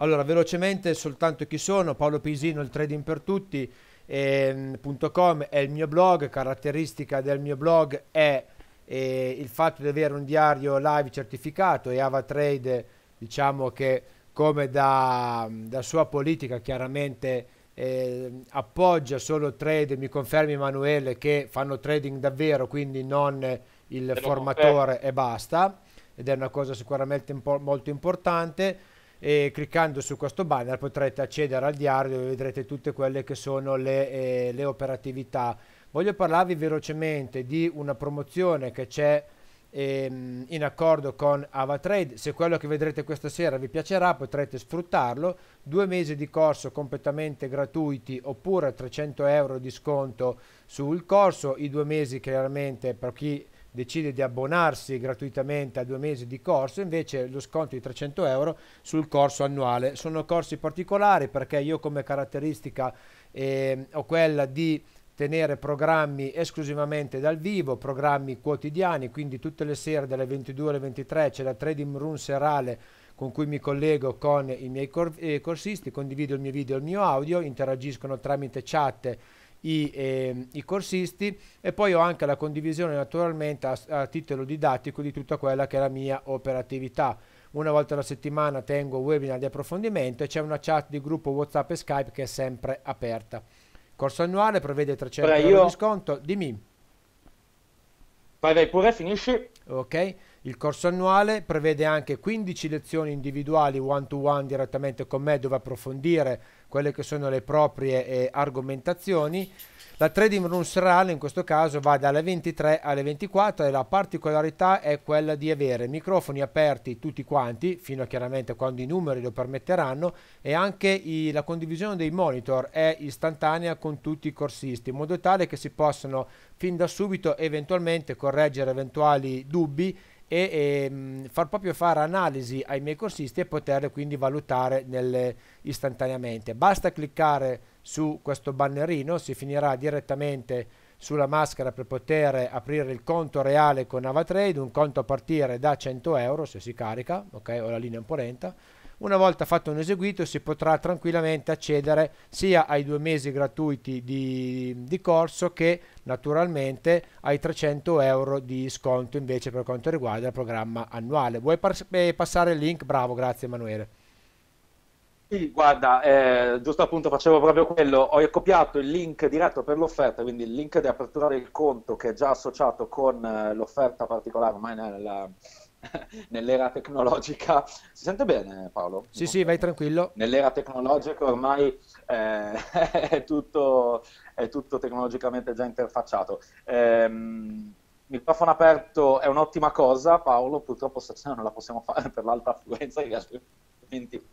Allora, velocemente soltanto chi sono, Paolo Pisino, il trading per tutti, ehm, è il mio blog, caratteristica del mio blog è eh, il fatto di avere un diario live certificato e AvaTrade diciamo che come da, da sua politica chiaramente eh, appoggia solo trade, mi confermi Emanuele, che fanno trading davvero, quindi non il formatore e basta, ed è una cosa sicuramente impo molto importante e cliccando su questo banner potrete accedere al diario dove vedrete tutte quelle che sono le, eh, le operatività. Voglio parlarvi velocemente di una promozione che c'è ehm, in accordo con Avatrade. Se quello che vedrete questa sera vi piacerà potrete sfruttarlo. Due mesi di corso completamente gratuiti oppure 300 euro di sconto sul corso. I due mesi chiaramente per chi decide di abbonarsi gratuitamente a due mesi di corso, invece lo sconto di 300 euro sul corso annuale. Sono corsi particolari perché io come caratteristica eh, ho quella di tenere programmi esclusivamente dal vivo, programmi quotidiani, quindi tutte le sere dalle 22 alle 23 c'è la trading room serale con cui mi collego con i miei eh, corsisti, condivido il mio video e il mio audio, interagiscono tramite chat i, eh, i, corsisti e poi ho anche la condivisione naturalmente a, a, titolo didattico di tutta quella che è la mia operatività. Una volta alla settimana tengo webinar di approfondimento e c'è una chat di gruppo WhatsApp e Skype che è sempre aperta. Corso annuale prevede 300 Beh, io... euro di sconto. Dimmi. Vai, vai pure, finisci. Ok. Il corso annuale prevede anche 15 lezioni individuali one-to-one one, direttamente con me dove approfondire quelle che sono le proprie eh, argomentazioni. La trading room serale in questo caso va dalle 23 alle 24 e la particolarità è quella di avere microfoni aperti tutti quanti, fino a chiaramente quando i numeri lo permetteranno, e anche i, la condivisione dei monitor è istantanea con tutti i corsisti, in modo tale che si possano fin da subito eventualmente correggere eventuali dubbi e, e ehm, far proprio fare analisi ai miei corsisti e poterle quindi valutare nel, istantaneamente. Basta cliccare su questo bannerino, si finirà direttamente sulla maschera per poter aprire il conto reale con Avatrade, un conto a partire da 100 euro se si carica, ok, ho la linea un po' lenta, una volta fatto un eseguito si potrà tranquillamente accedere sia ai due mesi gratuiti di, di corso che naturalmente ai 300 euro di sconto invece per quanto riguarda il programma annuale. Vuoi eh, passare il link? Bravo, grazie Emanuele. Sì, guarda, eh, giusto appunto facevo proprio quello, ho copiato il link diretto per l'offerta, quindi il link di apertura del conto che è già associato con eh, l'offerta particolare ormai nella, nell'era tecnologica. Si sente bene Paolo? Sì, sì, vai tranquillo. Nell'era tecnologica ormai eh, è, tutto, è, tutto, tecnologicamente già interfacciato. Ehm, microfono aperto è un'ottima cosa, Paolo, purtroppo stasera non la possiamo fare per l'alta affluenza, altrimenti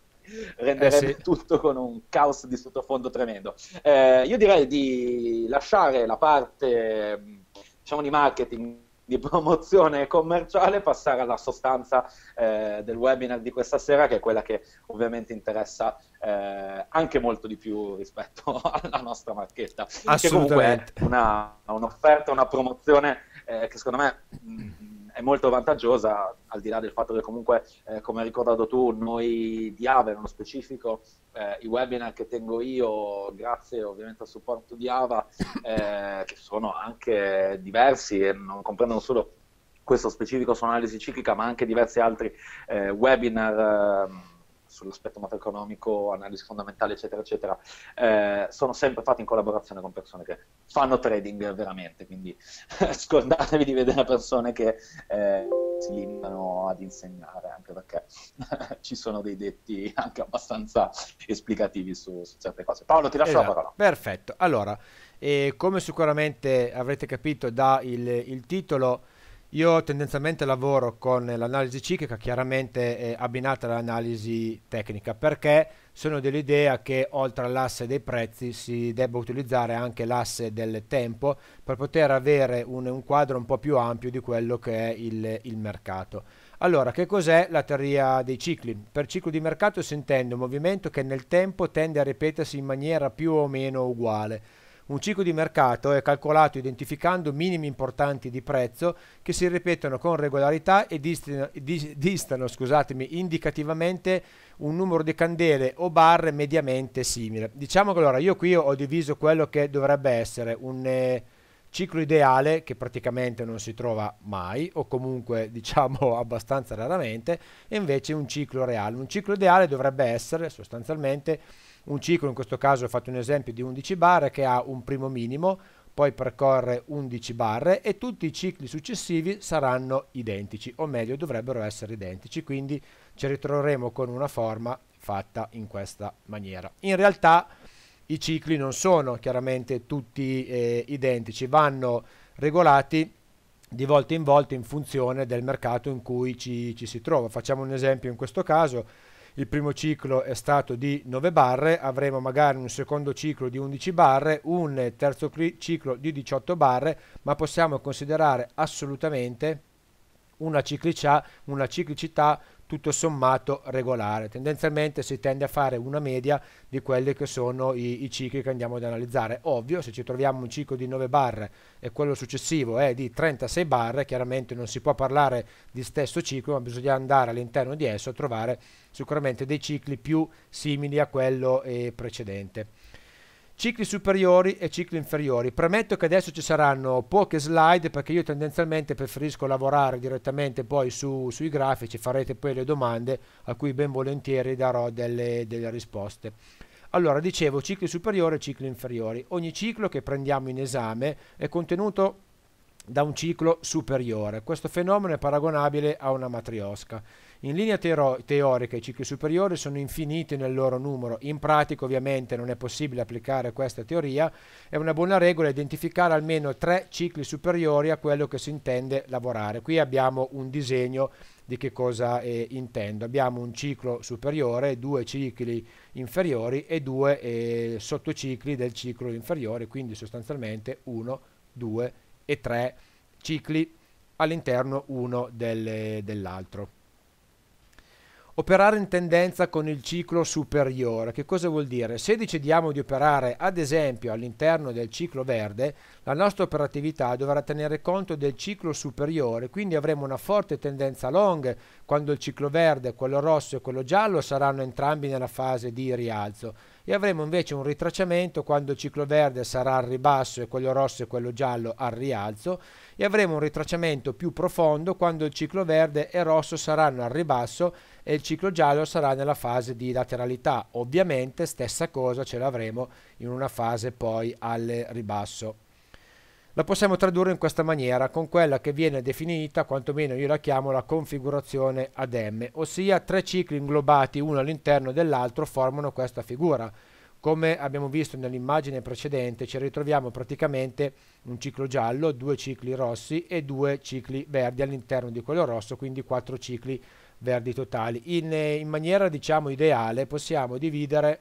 renderebbe eh sì. tutto con un caos di sottofondo tremendo. Eh, io direi di lasciare la parte diciamo, di marketing di promozione commerciale passare alla sostanza eh, del webinar di questa sera, che è quella che ovviamente interessa eh, anche molto di più rispetto alla nostra marchetta. Che comunque è una, un'offerta, una promozione eh, che secondo me... Mh, mm, è molto vantaggiosa, al di là del fatto che comunque, eh, come hai ricordato tu, noi di Ave, nello specifico, eh, i webinar che tengo io, grazie ovviamente al supporto di Ava, eh, che sono anche diversi e non comprendono solo questo specifico su analisi ciclica, ma anche diversi altri eh, webinar ehm, sull'aspetto macroeconomico, analisi fondamentale, eccetera, eccetera, eh, sono sempre fatti in collaborazione con persone che fanno trading veramente, quindi scordatevi di vedere persone che eh, si limitano ad insegnare, anche perché ci sono dei detti anche abbastanza esplicativi su, su certe cose. Paolo, ti lascio esatto. la parola. Perfetto, allora, eh, come sicuramente avrete capito dal titolo, io tendenzialmente lavoro con l'analisi ciclica, chiaramente abbinata all'analisi tecnica, perché sono dell'idea che oltre all'asse dei prezzi si debba utilizzare anche l'asse del tempo per poter avere un, un quadro un po' più ampio di quello che è il, il mercato. Allora, che cos'è la teoria dei cicli? Per ciclo di mercato si intende un movimento che nel tempo tende a ripetersi in maniera più o meno uguale un ciclo di mercato è calcolato identificando minimi importanti di prezzo che si ripetono con regolarità e distano, distano indicativamente un numero di candele o barre mediamente simile. Diciamo che allora io qui ho diviso quello che dovrebbe essere un eh, ciclo ideale che praticamente non si trova mai o comunque diciamo abbastanza raramente e invece un ciclo reale. Un ciclo ideale dovrebbe essere sostanzialmente un ciclo, in questo caso ho fatto un esempio di 11 barre che ha un primo minimo, poi percorre 11 barre e tutti i cicli successivi saranno identici, o meglio dovrebbero essere identici, quindi ci ritroveremo con una forma fatta in questa maniera. In realtà i cicli non sono chiaramente tutti eh, identici, vanno regolati di volta in volta in funzione del mercato in cui ci, ci si trova. Facciamo un esempio in questo caso, il primo ciclo è stato di 9 barre, avremo magari un secondo ciclo di 11 barre, un terzo ciclo di 18 barre, ma possiamo considerare assolutamente una ciclicità, una ciclicità tutto sommato regolare. Tendenzialmente si tende a fare una media di quelli che sono i, i, cicli che andiamo ad analizzare. Ovvio, se ci troviamo un ciclo di 9 barre e quello successivo è di 36 barre, chiaramente non si può parlare di stesso ciclo, ma bisogna andare all'interno di esso a trovare sicuramente dei cicli più simili a quello eh, precedente cicli superiori e cicli inferiori. Premetto che adesso ci saranno poche slide perché io tendenzialmente preferisco lavorare direttamente poi su, sui grafici, farete poi le domande a cui ben volentieri darò delle, delle risposte. Allora, dicevo, cicli superiori e cicli inferiori. Ogni ciclo che prendiamo in esame è contenuto da un ciclo superiore. Questo fenomeno è paragonabile a una matriosca. In linea teoro- teorica i cicli superiori sono infiniti nel loro numero, in pratica ovviamente non è possibile applicare questa teoria, è una buona regola identificare almeno tre cicli superiori a quello che si intende lavorare. Qui abbiamo un disegno di che cosa eh, intendo. Abbiamo un ciclo superiore, due cicli inferiori e due eh, sottocicli del ciclo inferiore, quindi sostanzialmente 1, 2 e 3 cicli all'interno uno del, dell'altro. Operare in tendenza con il ciclo superiore, che cosa vuol dire? Se decidiamo di operare ad esempio all'interno del ciclo verde, la nostra operatività dovrà tenere conto del ciclo superiore, quindi avremo una forte tendenza long quando il ciclo verde, quello rosso e quello giallo saranno entrambi nella fase di rialzo e avremo invece un ritracciamento quando il ciclo verde sarà al ribasso e quello rosso e quello giallo al rialzo e avremo un ritracciamento più profondo quando il ciclo verde e rosso saranno al ribasso e il ciclo giallo sarà nella fase di lateralità. Ovviamente stessa cosa ce l'avremo in una fase poi al ribasso. La possiamo tradurre in questa maniera, con quella che viene definita, quantomeno io la chiamo la configurazione ad M, ossia tre cicli inglobati uno all'interno dell'altro formano questa figura. Come abbiamo visto nell'immagine precedente ci ritroviamo praticamente un ciclo giallo, due cicli rossi e due cicli verdi all'interno di quello rosso, quindi quattro cicli verdi totali. In, eh, in maniera diciamo ideale possiamo dividere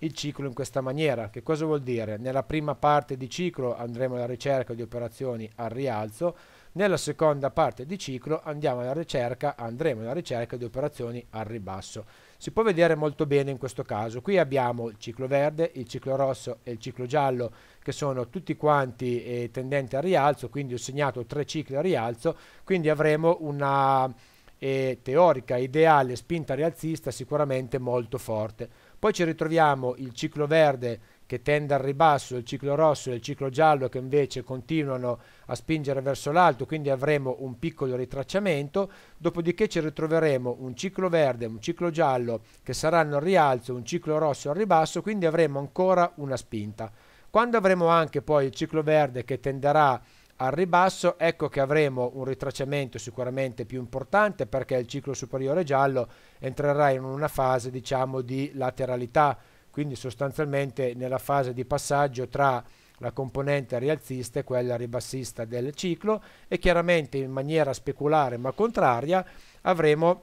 il ciclo in questa maniera. Che cosa vuol dire? Nella prima parte di ciclo andremo alla ricerca di operazioni al rialzo, nella seconda parte di ciclo andiamo alla ricerca, andremo alla ricerca di operazioni al ribasso. Si può vedere molto bene in questo caso. Qui abbiamo il ciclo verde, il ciclo rosso e il ciclo giallo che sono tutti quanti eh, tendenti al rialzo, quindi ho segnato tre cicli al rialzo, quindi avremo una e teorica, ideale, spinta rialzista sicuramente molto forte. Poi ci ritroviamo il ciclo verde che tende al ribasso, il ciclo rosso e il ciclo giallo che invece continuano a spingere verso l'alto, quindi avremo un piccolo ritracciamento, dopodiché ci ritroveremo un ciclo verde un ciclo giallo che saranno al rialzo, un ciclo rosso al ribasso, quindi avremo ancora una spinta. Quando avremo anche poi il ciclo verde che tenderà a al ribasso, ecco che avremo un ritracciamento sicuramente più importante perché il ciclo superiore giallo entrerà in una fase diciamo di lateralità, quindi sostanzialmente nella fase di passaggio tra la componente rialzista e quella ribassista del ciclo e chiaramente in maniera speculare ma contraria avremo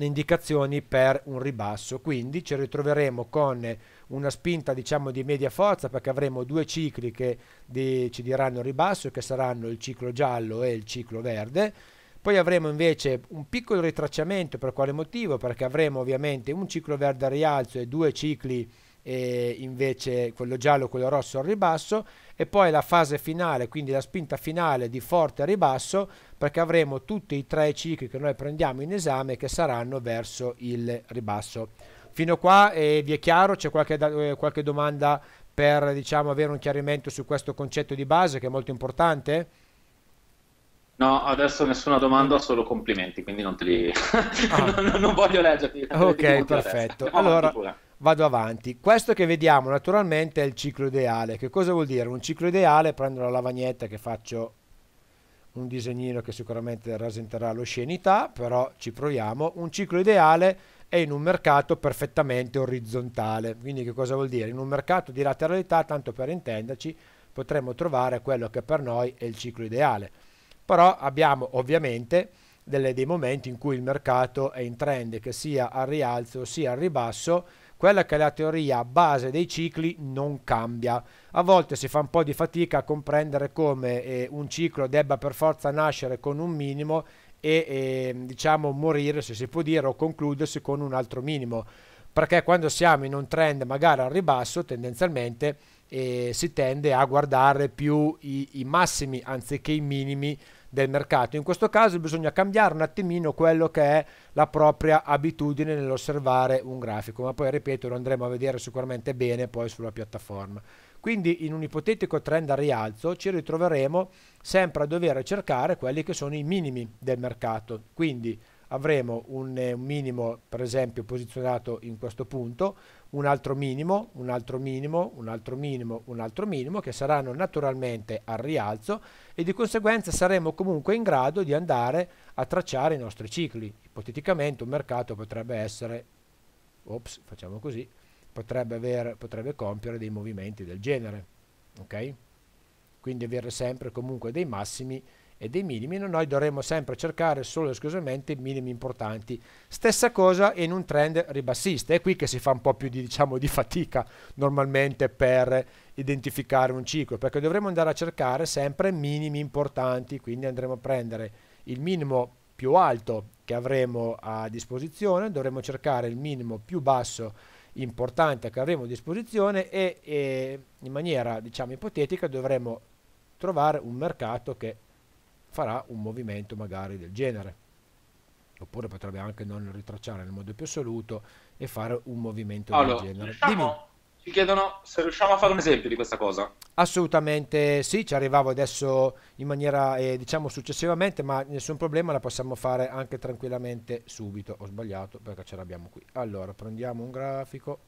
indicazioni per un ribasso, quindi ci ritroveremo con una spinta diciamo di media forza perché avremo due cicli che di, ci diranno il ribasso che saranno il ciclo giallo e il ciclo verde poi avremo invece un piccolo ritracciamento per quale motivo? Perché avremo ovviamente un ciclo verde al rialzo e due cicli eh, invece quello giallo e quello rosso al ribasso e poi la fase finale, quindi la spinta finale di forte ribasso perché avremo tutti i tre cicli che noi prendiamo in esame che saranno verso il ribasso. Fino a qua eh, vi è chiaro, c'è qualche, eh, qualche, domanda per diciamo, avere un chiarimento su questo concetto di base che è molto importante? No, adesso nessuna domanda, solo complimenti, quindi non te li... Ah. non, non, voglio leggerti. Ok, perfetto. Allora, avanti vado avanti. Questo che vediamo naturalmente è il ciclo ideale. Che cosa vuol dire? Un ciclo ideale, prendo la lavagnetta che faccio un disegnino che sicuramente rasenterà l'oscenità, però ci proviamo. Un ciclo ideale è in un mercato perfettamente orizzontale. Quindi che cosa vuol dire? In un mercato di lateralità, tanto per intenderci, potremmo trovare quello che per noi è il ciclo ideale. Però abbiamo ovviamente delle, dei momenti in cui il mercato è in trend, che sia al rialzo sia al ribasso, quella che è la teoria base dei cicli non cambia. A volte si fa un po' di fatica a comprendere come eh, un ciclo debba per forza nascere con un minimo e, e diciamo morire, se si può dire, o concludersi con un altro minimo. Perché quando siamo in un trend magari al ribasso, tendenzialmente eh, si tende a guardare più i, i massimi anziché i minimi del mercato. In questo caso bisogna cambiare un attimino quello che è la propria abitudine nell'osservare un grafico, ma poi ripeto lo andremo a vedere sicuramente bene poi sulla piattaforma. Quindi in un ipotetico trend a rialzo ci ritroveremo sempre a dover cercare quelli che sono i minimi del mercato. Quindi avremo un, un minimo per esempio posizionato in questo punto, un altro minimo, un altro minimo, un altro minimo, un altro minimo che saranno naturalmente al rialzo e di conseguenza saremo comunque in grado di andare a tracciare i nostri cicli. Ipoteticamente un mercato potrebbe essere, ops, facciamo così, potrebbe, aver, potrebbe compiere dei movimenti del genere. Okay? Quindi avere sempre comunque dei massimi e dei minimi, noi dovremmo sempre cercare solo e esclusivamente i minimi importanti. Stessa cosa in un trend ribassista, è qui che si fa un po' più di, diciamo, di fatica normalmente per identificare un ciclo, perché dovremmo andare a cercare sempre minimi importanti, quindi andremo a prendere il minimo più alto che avremo a disposizione, dovremo cercare il minimo più basso importante che avremo a disposizione e, e in maniera diciamo ipotetica dovremo trovare un mercato che farà un movimento magari del genere oppure potrebbe anche non ritracciare nel modo più assoluto e fare un movimento allora, del genere diciamo, ci chiedono se riusciamo a fare un esempio di questa cosa. Assolutamente sì, ci arrivavo adesso in maniera eh, diciamo successivamente, ma nessun problema, la possiamo fare anche tranquillamente subito. Ho sbagliato perché ce l'abbiamo qui. Allora, prendiamo un grafico,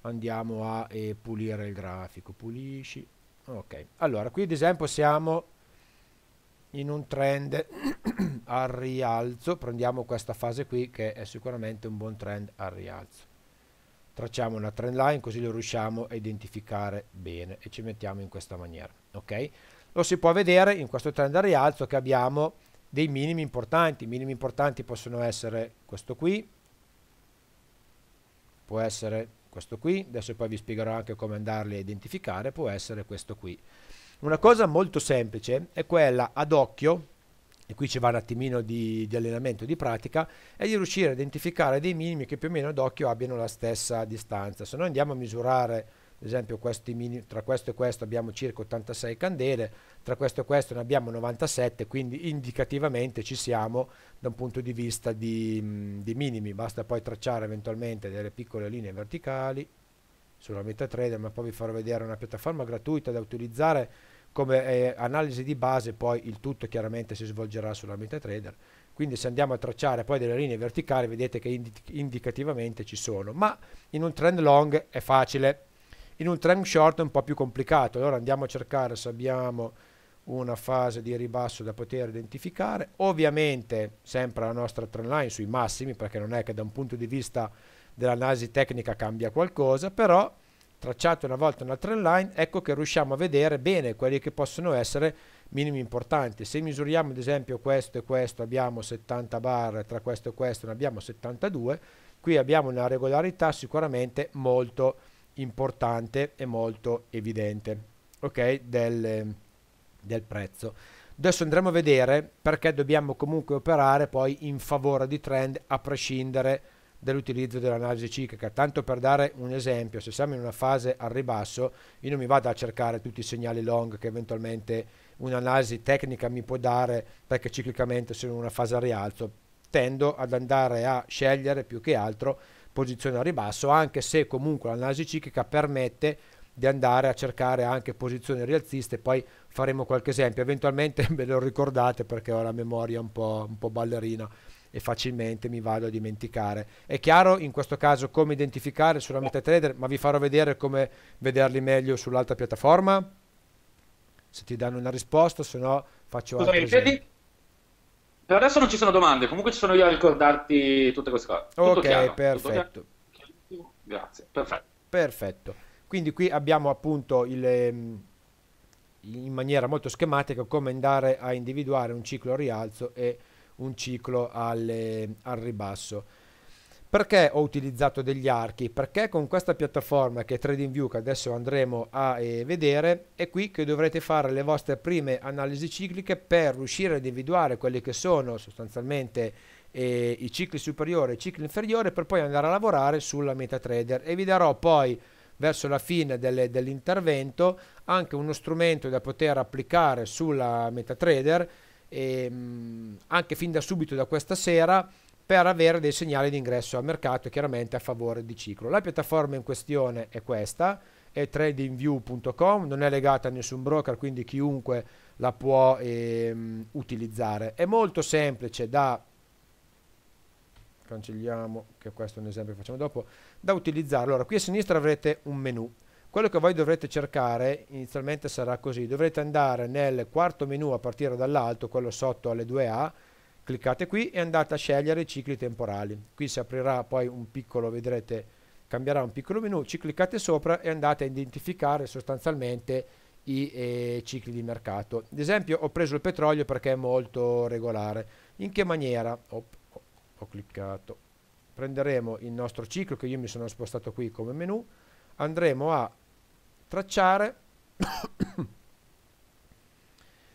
andiamo a eh, pulire il grafico, pulisci. Ok, allora qui ad esempio siamo in un trend al rialzo, prendiamo questa fase qui che è sicuramente un buon trend al rialzo tracciamo una trend line così lo riusciamo a identificare bene e ci mettiamo in questa maniera ok lo si può vedere in questo trend al rialzo che abbiamo dei minimi importanti i minimi importanti possono essere questo qui può essere questo qui adesso poi vi spiegherò anche come andarli a identificare può essere questo qui una cosa molto semplice è quella ad occhio e qui ci va un attimino di, di allenamento e di pratica, è di riuscire a identificare dei minimi che più o meno d'occhio abbiano la stessa distanza. Se noi andiamo a misurare ad esempio minimi, tra questo e questo abbiamo circa 86 candele, tra questo e questo ne abbiamo 97, quindi indicativamente ci siamo da un punto di vista di, mm, di minimi, basta poi tracciare eventualmente delle piccole linee verticali sulla MetaTrader, ma poi vi farò vedere una piattaforma gratuita da utilizzare come eh, analisi di base poi il tutto chiaramente si svolgerà sull'ambiente trader quindi se andiamo a tracciare poi delle linee verticali vedete che indi indicativamente ci sono ma in un trend long è facile in un trend short è un po' più complicato allora andiamo a cercare se abbiamo una fase di ribasso da poter identificare ovviamente sempre la nostra trend line sui massimi perché non è che da un punto di vista dell'analisi tecnica cambia qualcosa però tracciate una volta una trend line, ecco che riusciamo a vedere bene quelli che possono essere minimi importanti. Se misuriamo ad esempio questo e questo abbiamo 70 bar, tra questo e questo ne abbiamo 72, qui abbiamo una regolarità sicuramente molto importante e molto evidente okay, del, del prezzo. Adesso andremo a vedere perché dobbiamo comunque operare poi in favore di trend a prescindere dell'utilizzo dell'analisi ciclica. Tanto per dare un esempio, se siamo in una fase al ribasso, io non mi vado a cercare tutti i segnali long che eventualmente un'analisi tecnica mi può dare perché ciclicamente sono in una fase al rialzo. Tendo ad andare a scegliere più che altro posizioni al ribasso, anche se comunque l'analisi ciclica permette di andare a cercare anche posizioni rialziste, poi faremo qualche esempio, eventualmente ve lo ricordate perché ho la memoria un po', un po ballerina e facilmente mi vado a dimenticare. È chiaro in questo caso come identificare sulla MetaTrader, ma vi farò vedere come vederli meglio sull'altra piattaforma? Se ti danno una risposta, se no faccio Scusami, altri Per adesso non ci sono domande, comunque ci sono io a ricordarti tutte queste cose. ok, chiaro, perfetto. Grazie, perfetto. Perfetto. Quindi qui abbiamo appunto il ehm, in maniera molto schematica come andare a individuare un ciclo a rialzo e un ciclo alle, al ribasso. Perché ho utilizzato degli archi? Perché con questa piattaforma che è TradingView che adesso andremo a eh, vedere è qui che dovrete fare le vostre prime analisi cicliche per riuscire ad individuare quelli che sono sostanzialmente eh, i cicli superiori e i cicli inferiori per poi andare a lavorare sulla MetaTrader e vi darò poi verso la fine delle, dell'intervento anche uno strumento da poter applicare sulla MetaTrader ehm, anche fin da subito da questa sera per avere dei segnali di ingresso al mercato chiaramente a favore di ciclo. La piattaforma in questione è questa, è tradingview.com, non è legata a nessun broker, quindi chiunque la può ehm, utilizzare. È molto semplice da cancelliamo che questo è un esempio che facciamo dopo da utilizzare. Allora, qui a sinistra avrete un menu quello che voi dovrete cercare inizialmente sarà così, dovrete andare nel quarto menu a partire dall'alto, quello sotto alle 2A, cliccate qui e andate a scegliere i cicli temporali. Qui si aprirà poi un piccolo, vedrete, cambierà un piccolo menu, ci cliccate sopra e andate a identificare sostanzialmente i eh, cicli di mercato. Ad esempio ho preso il petrolio perché è molto regolare. In che maniera? Oh, oh, ho cliccato. Prenderemo il nostro ciclo che io mi sono spostato qui come menu andremo a tracciare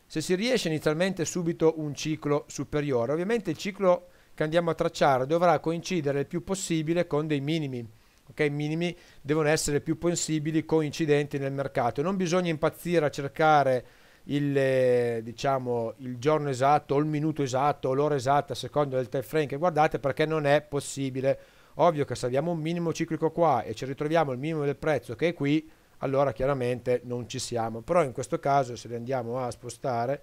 se si riesce inizialmente subito un ciclo superiore ovviamente il ciclo che andiamo a tracciare dovrà coincidere il più possibile con dei minimi ok minimi devono essere il più possibili coincidenti nel mercato non bisogna impazzire a cercare il, eh, diciamo, il giorno esatto o il minuto esatto o l'ora esatta a seconda del time frame che guardate perché non è possibile Ovvio che se abbiamo un minimo ciclico qua e ci ritroviamo il minimo del prezzo che è qui, allora chiaramente non ci siamo. Però in questo caso se li andiamo a spostare,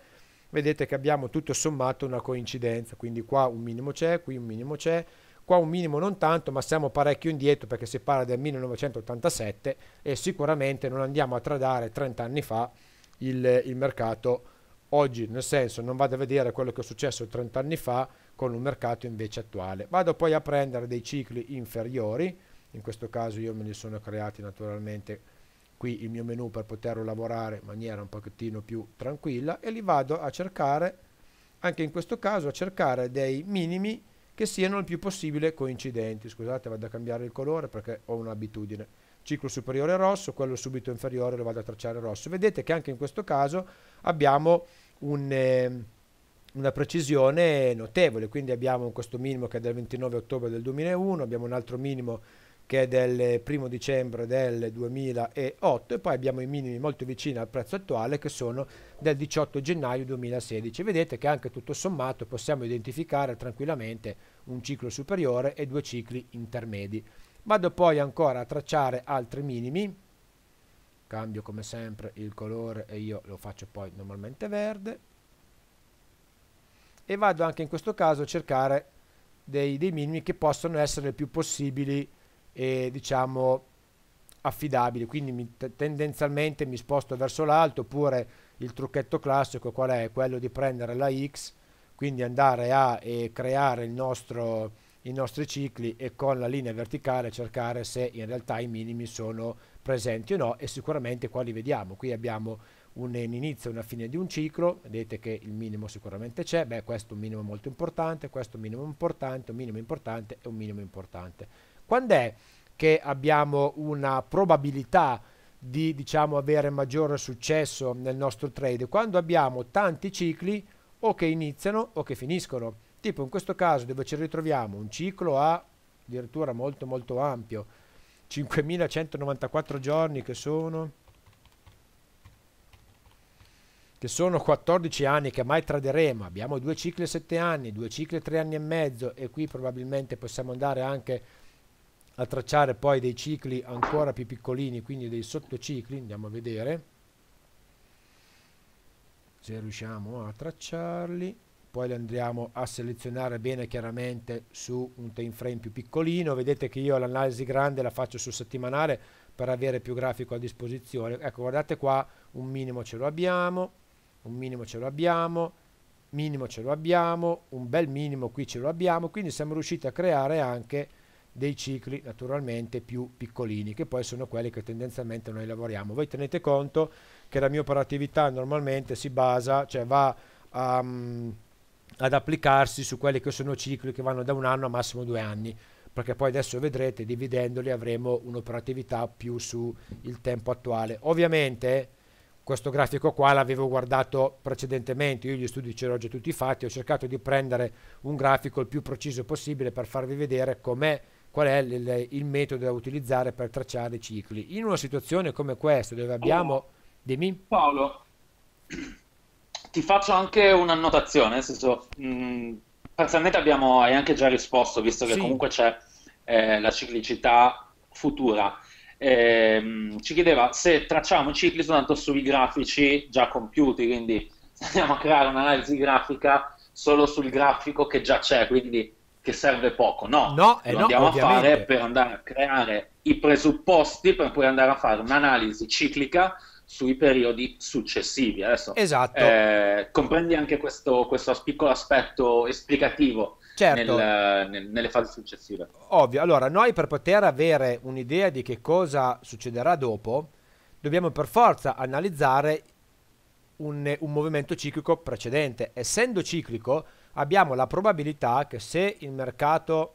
vedete che abbiamo tutto sommato una coincidenza, quindi qua un minimo c'è, qui un minimo c'è, qua un minimo non tanto, ma siamo parecchio indietro perché si parla del 1987 e sicuramente non andiamo a tradare 30 anni fa il, il mercato oggi, nel senso non vado a vedere quello che è successo 30 anni fa, con un mercato invece attuale. Vado poi a prendere dei cicli inferiori, in questo caso io me li sono creati naturalmente qui il mio menu per poterlo lavorare in maniera un pochettino più tranquilla e li vado a cercare, anche in questo caso, a cercare dei minimi che siano il più possibile coincidenti. Scusate, vado a cambiare il colore perché ho un'abitudine. Ciclo superiore rosso, quello subito inferiore lo vado a tracciare rosso. Vedete che anche in questo caso abbiamo un... Eh, una precisione notevole, quindi abbiamo questo minimo che è del 29 ottobre del 2001, abbiamo un altro minimo che è del 1 dicembre del 2008 e poi abbiamo i minimi molto vicini al prezzo attuale che sono del 18 gennaio 2016. Vedete che anche tutto sommato possiamo identificare tranquillamente un ciclo superiore e due cicli intermedi. Vado poi ancora a tracciare altri minimi, cambio come sempre il colore e io lo faccio poi normalmente verde e vado anche in questo caso a cercare dei, dei minimi che possono essere il più possibili e diciamo affidabili quindi mi, tendenzialmente mi sposto verso l'alto oppure il trucchetto classico qual è? quello di prendere la X quindi andare a eh, creare nostro, i nostri cicli e con la linea verticale cercare se in realtà i minimi sono presenti o no e sicuramente qua li vediamo qui abbiamo un inizio e una fine di un ciclo, vedete che il minimo sicuramente c'è, beh questo è un minimo molto importante, questo è un minimo importante, un minimo importante e un minimo importante. Quando è che abbiamo una probabilità di diciamo, avere maggiore successo nel nostro trade? Quando abbiamo tanti cicli o che iniziano o che finiscono. Tipo in questo caso dove ci ritroviamo un ciclo a addirittura molto molto ampio, 5194 giorni che sono che sono 14 anni che mai traderemo, abbiamo due cicli 7 anni, due cicli 3 anni e mezzo e qui probabilmente possiamo andare anche a tracciare poi dei cicli ancora più piccolini, quindi dei sottocicli, andiamo a vedere se riusciamo a tracciarli, poi li andiamo a selezionare bene chiaramente su un time frame più piccolino, vedete che io l'analisi grande la faccio su settimanale per avere più grafico a disposizione, ecco guardate qua un minimo ce lo abbiamo, un minimo ce lo abbiamo, minimo ce lo abbiamo, un bel minimo qui ce lo abbiamo, quindi siamo riusciti a creare anche dei cicli naturalmente più piccolini che poi sono quelli che tendenzialmente noi lavoriamo. Voi tenete conto che la mia operatività normalmente si basa, cioè va um, ad applicarsi su quelli che sono cicli che vanno da un anno a massimo due anni perché poi adesso vedrete dividendoli avremo un'operatività più sul tempo attuale. Ovviamente questo grafico qua l'avevo guardato precedentemente, io gli studi ce l'ho già tutti fatti, ho cercato di prendere un grafico il più preciso possibile per farvi vedere com'è qual è il, il, metodo da utilizzare per tracciare i cicli. In una situazione come questa dove abbiamo... Paolo, Dimmi. Paolo, ti faccio anche un'annotazione, nel senso, mh, mm, parzialmente abbiamo, hai anche già risposto, visto che sì. comunque c'è eh, la ciclicità futura ehm, ci chiedeva se tracciamo i cicli soltanto sui grafici già compiuti, quindi andiamo a creare un'analisi grafica solo sul grafico che già c'è, quindi che serve poco. No, no eh, lo no, andiamo ovviamente. a fare per andare a creare i presupposti per poi andare a fare un'analisi ciclica sui periodi successivi. Adesso esatto. eh, comprendi anche questo, questo piccolo aspetto esplicativo certo. nel, nel, nelle fasi successive. Ovvio, allora noi per poter avere un'idea di che cosa succederà dopo, dobbiamo per forza analizzare un, un movimento ciclico precedente. Essendo ciclico, abbiamo la probabilità che se il mercato,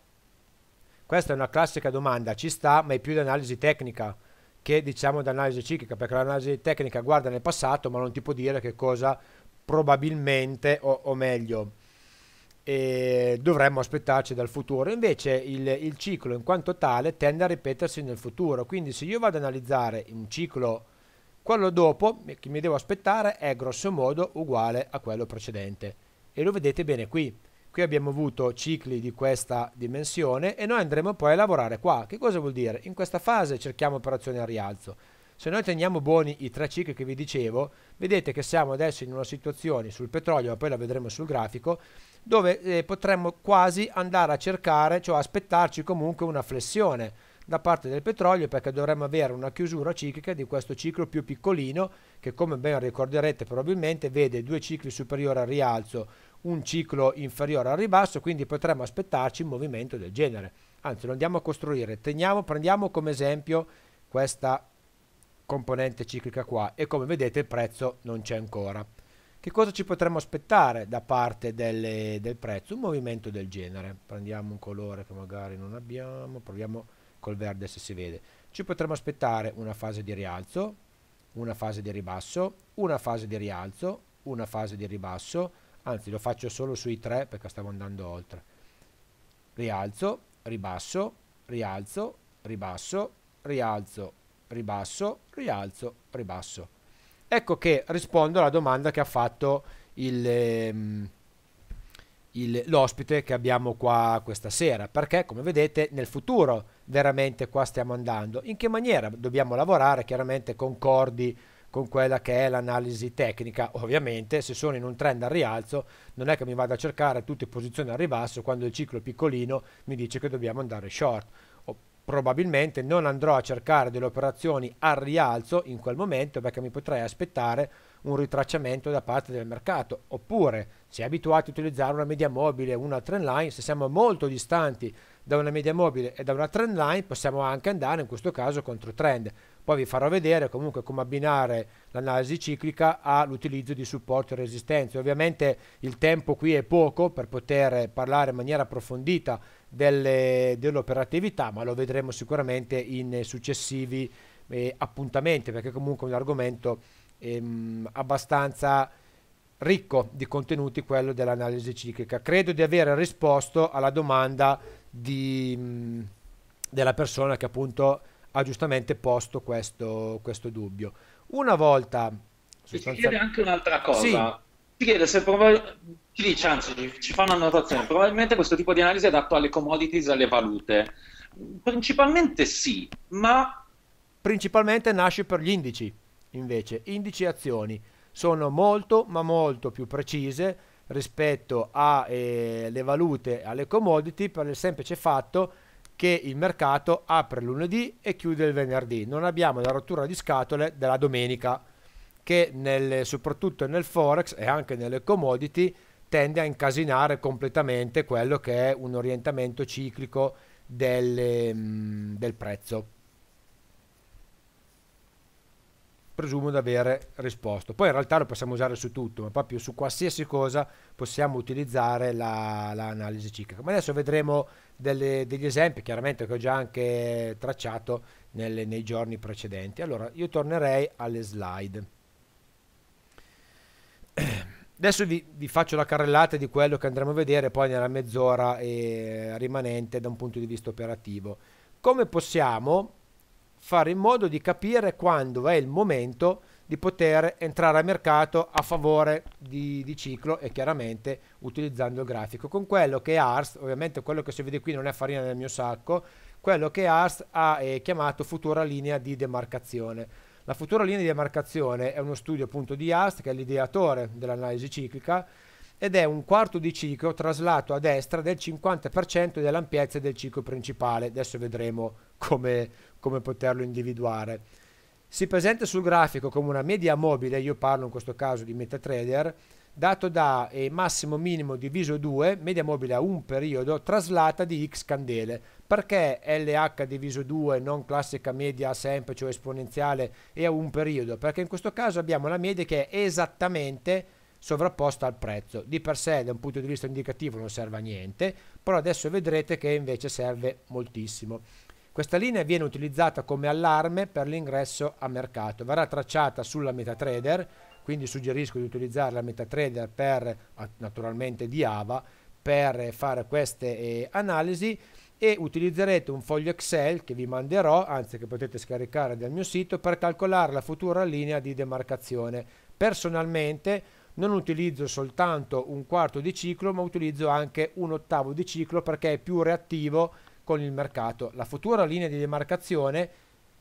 questa è una classica domanda, ci sta, ma è più di analisi tecnica che diciamo di analisi ciclica, perché l'analisi tecnica guarda nel passato, ma non ti può dire che cosa probabilmente, o, o meglio, e dovremmo aspettarci dal futuro. Invece il, il, ciclo in quanto tale tende a ripetersi nel futuro, quindi se io vado ad analizzare un ciclo, quello dopo che mi devo aspettare è grosso modo uguale a quello precedente. E lo vedete bene qui. Qui abbiamo avuto cicli di questa dimensione e noi andremo poi a lavorare qua. Che cosa vuol dire? In questa fase cerchiamo operazioni a rialzo. Se noi teniamo buoni i tre cicli che vi dicevo, vedete che siamo adesso in una situazione sul petrolio, ma poi la vedremo sul grafico, dove eh, potremmo quasi andare a cercare, cioè aspettarci comunque una flessione da parte del petrolio perché dovremmo avere una chiusura ciclica di questo ciclo più piccolino che come ben ricorderete probabilmente vede due cicli superiori al rialzo, un ciclo inferiore al ribasso, quindi potremmo aspettarci un movimento del genere. Anzi, lo andiamo a costruire. Teniamo, prendiamo come esempio questa componente ciclica qua e come vedete il prezzo non c'è ancora. Che cosa ci potremmo aspettare da parte delle, del prezzo? Un movimento del genere. Prendiamo un colore che magari non abbiamo, proviamo col verde se si vede. Ci potremmo aspettare una fase di rialzo, una fase di ribasso, una fase di rialzo, una fase di ribasso, anzi lo faccio solo sui tre perché stavo andando oltre. Rialzo, ribasso, rialzo, ribasso, rialzo, ribasso, rialzo, ribasso. Ecco che rispondo alla domanda che ha fatto il, ehm, il, l'ospite che abbiamo qua questa sera, perché come vedete nel futuro veramente qua stiamo andando. In che maniera dobbiamo lavorare? Chiaramente concordi con quella che è l'analisi tecnica. Ovviamente, se sono in un trend al rialzo, non è che mi vado a cercare tutte posizioni al ribasso quando il ciclo piccolino mi dice che dobbiamo andare short probabilmente non andrò a cercare delle operazioni al rialzo in quel momento perché mi potrei aspettare un ritracciamento da parte del mercato oppure se abituati a utilizzare una media mobile una trend line se siamo molto distanti da una media mobile e da una trend line possiamo anche andare in questo caso contro trend poi vi farò vedere comunque come abbinare l'analisi ciclica all'utilizzo di supporto e resistenza. Ovviamente il tempo qui è poco per poter parlare in maniera approfondita dell'operatività, ma lo vedremo sicuramente in successivi eh, appuntamenti, perché comunque è un argomento ehm, abbastanza ricco di contenuti quello dell'analisi ciclica. Credo di aver risposto alla domanda di, della persona che appunto ha giustamente posto questo, questo dubbio. Una volta... Sostanzialmente... Si chiede anche un'altra cosa. Sì. Si chiede se probabilmente... Ci dice, anzi, ci fa una notazione. Probabilmente questo tipo di analisi è adatto alle commodities e alle valute. Principalmente sì, ma... Principalmente nasce per gli indici, invece. Indici e azioni sono molto, ma molto più precise rispetto alle eh, valute, alle commodity, per il semplice fatto che che il mercato apre lunedì e chiude il venerdì. Non abbiamo la rottura di scatole della domenica che nelle, soprattutto nel forex e anche nelle commodity tende a incasinare completamente quello che è un orientamento ciclico del, mm, del prezzo. presumo di avere risposto. Poi in realtà lo possiamo usare su tutto, ma proprio su qualsiasi cosa possiamo utilizzare l'analisi la, ciclica. Ma adesso vedremo delle, degli esempi, chiaramente che ho già anche tracciato nelle, nei giorni precedenti. Allora, io tornerei alle slide. Adesso vi, vi, faccio la carrellata di quello che andremo a vedere poi nella mezz'ora eh, rimanente da un punto di vista operativo. Come possiamo fare in modo di capire quando è il momento di poter entrare a mercato a favore di, di, ciclo e chiaramente utilizzando il grafico. Con quello che ARS, ovviamente quello che si vede qui non è farina nel mio sacco, quello che ARS ha eh, chiamato futura linea di demarcazione. La futura linea di demarcazione è uno studio appunto di ARS che è l'ideatore dell'analisi ciclica ed è un quarto di ciclo traslato a destra del 50% dell'ampiezza del ciclo principale. Adesso vedremo come, come poterlo individuare. Si presenta sul grafico come una media mobile, io parlo in questo caso di MetaTrader, dato da eh, massimo minimo diviso 2, media mobile a un periodo, traslata di x candele. Perché LH diviso 2, non classica media semplice o esponenziale, e a un periodo? Perché in questo caso abbiamo la media che è esattamente sovrapposta al prezzo. Di per sé, da un punto di vista indicativo, non serve a niente, però adesso vedrete che invece serve moltissimo. Questa linea viene utilizzata come allarme per l'ingresso a mercato, verrà tracciata sulla MetaTrader, quindi suggerisco di utilizzare la MetaTrader per, naturalmente di AVA, per fare queste eh, analisi e utilizzerete un foglio Excel che vi manderò, anzi che potete scaricare dal mio sito, per calcolare la futura linea di demarcazione. Personalmente non utilizzo soltanto un quarto di ciclo, ma utilizzo anche un ottavo di ciclo perché è più reattivo con il mercato. La futura linea di demarcazione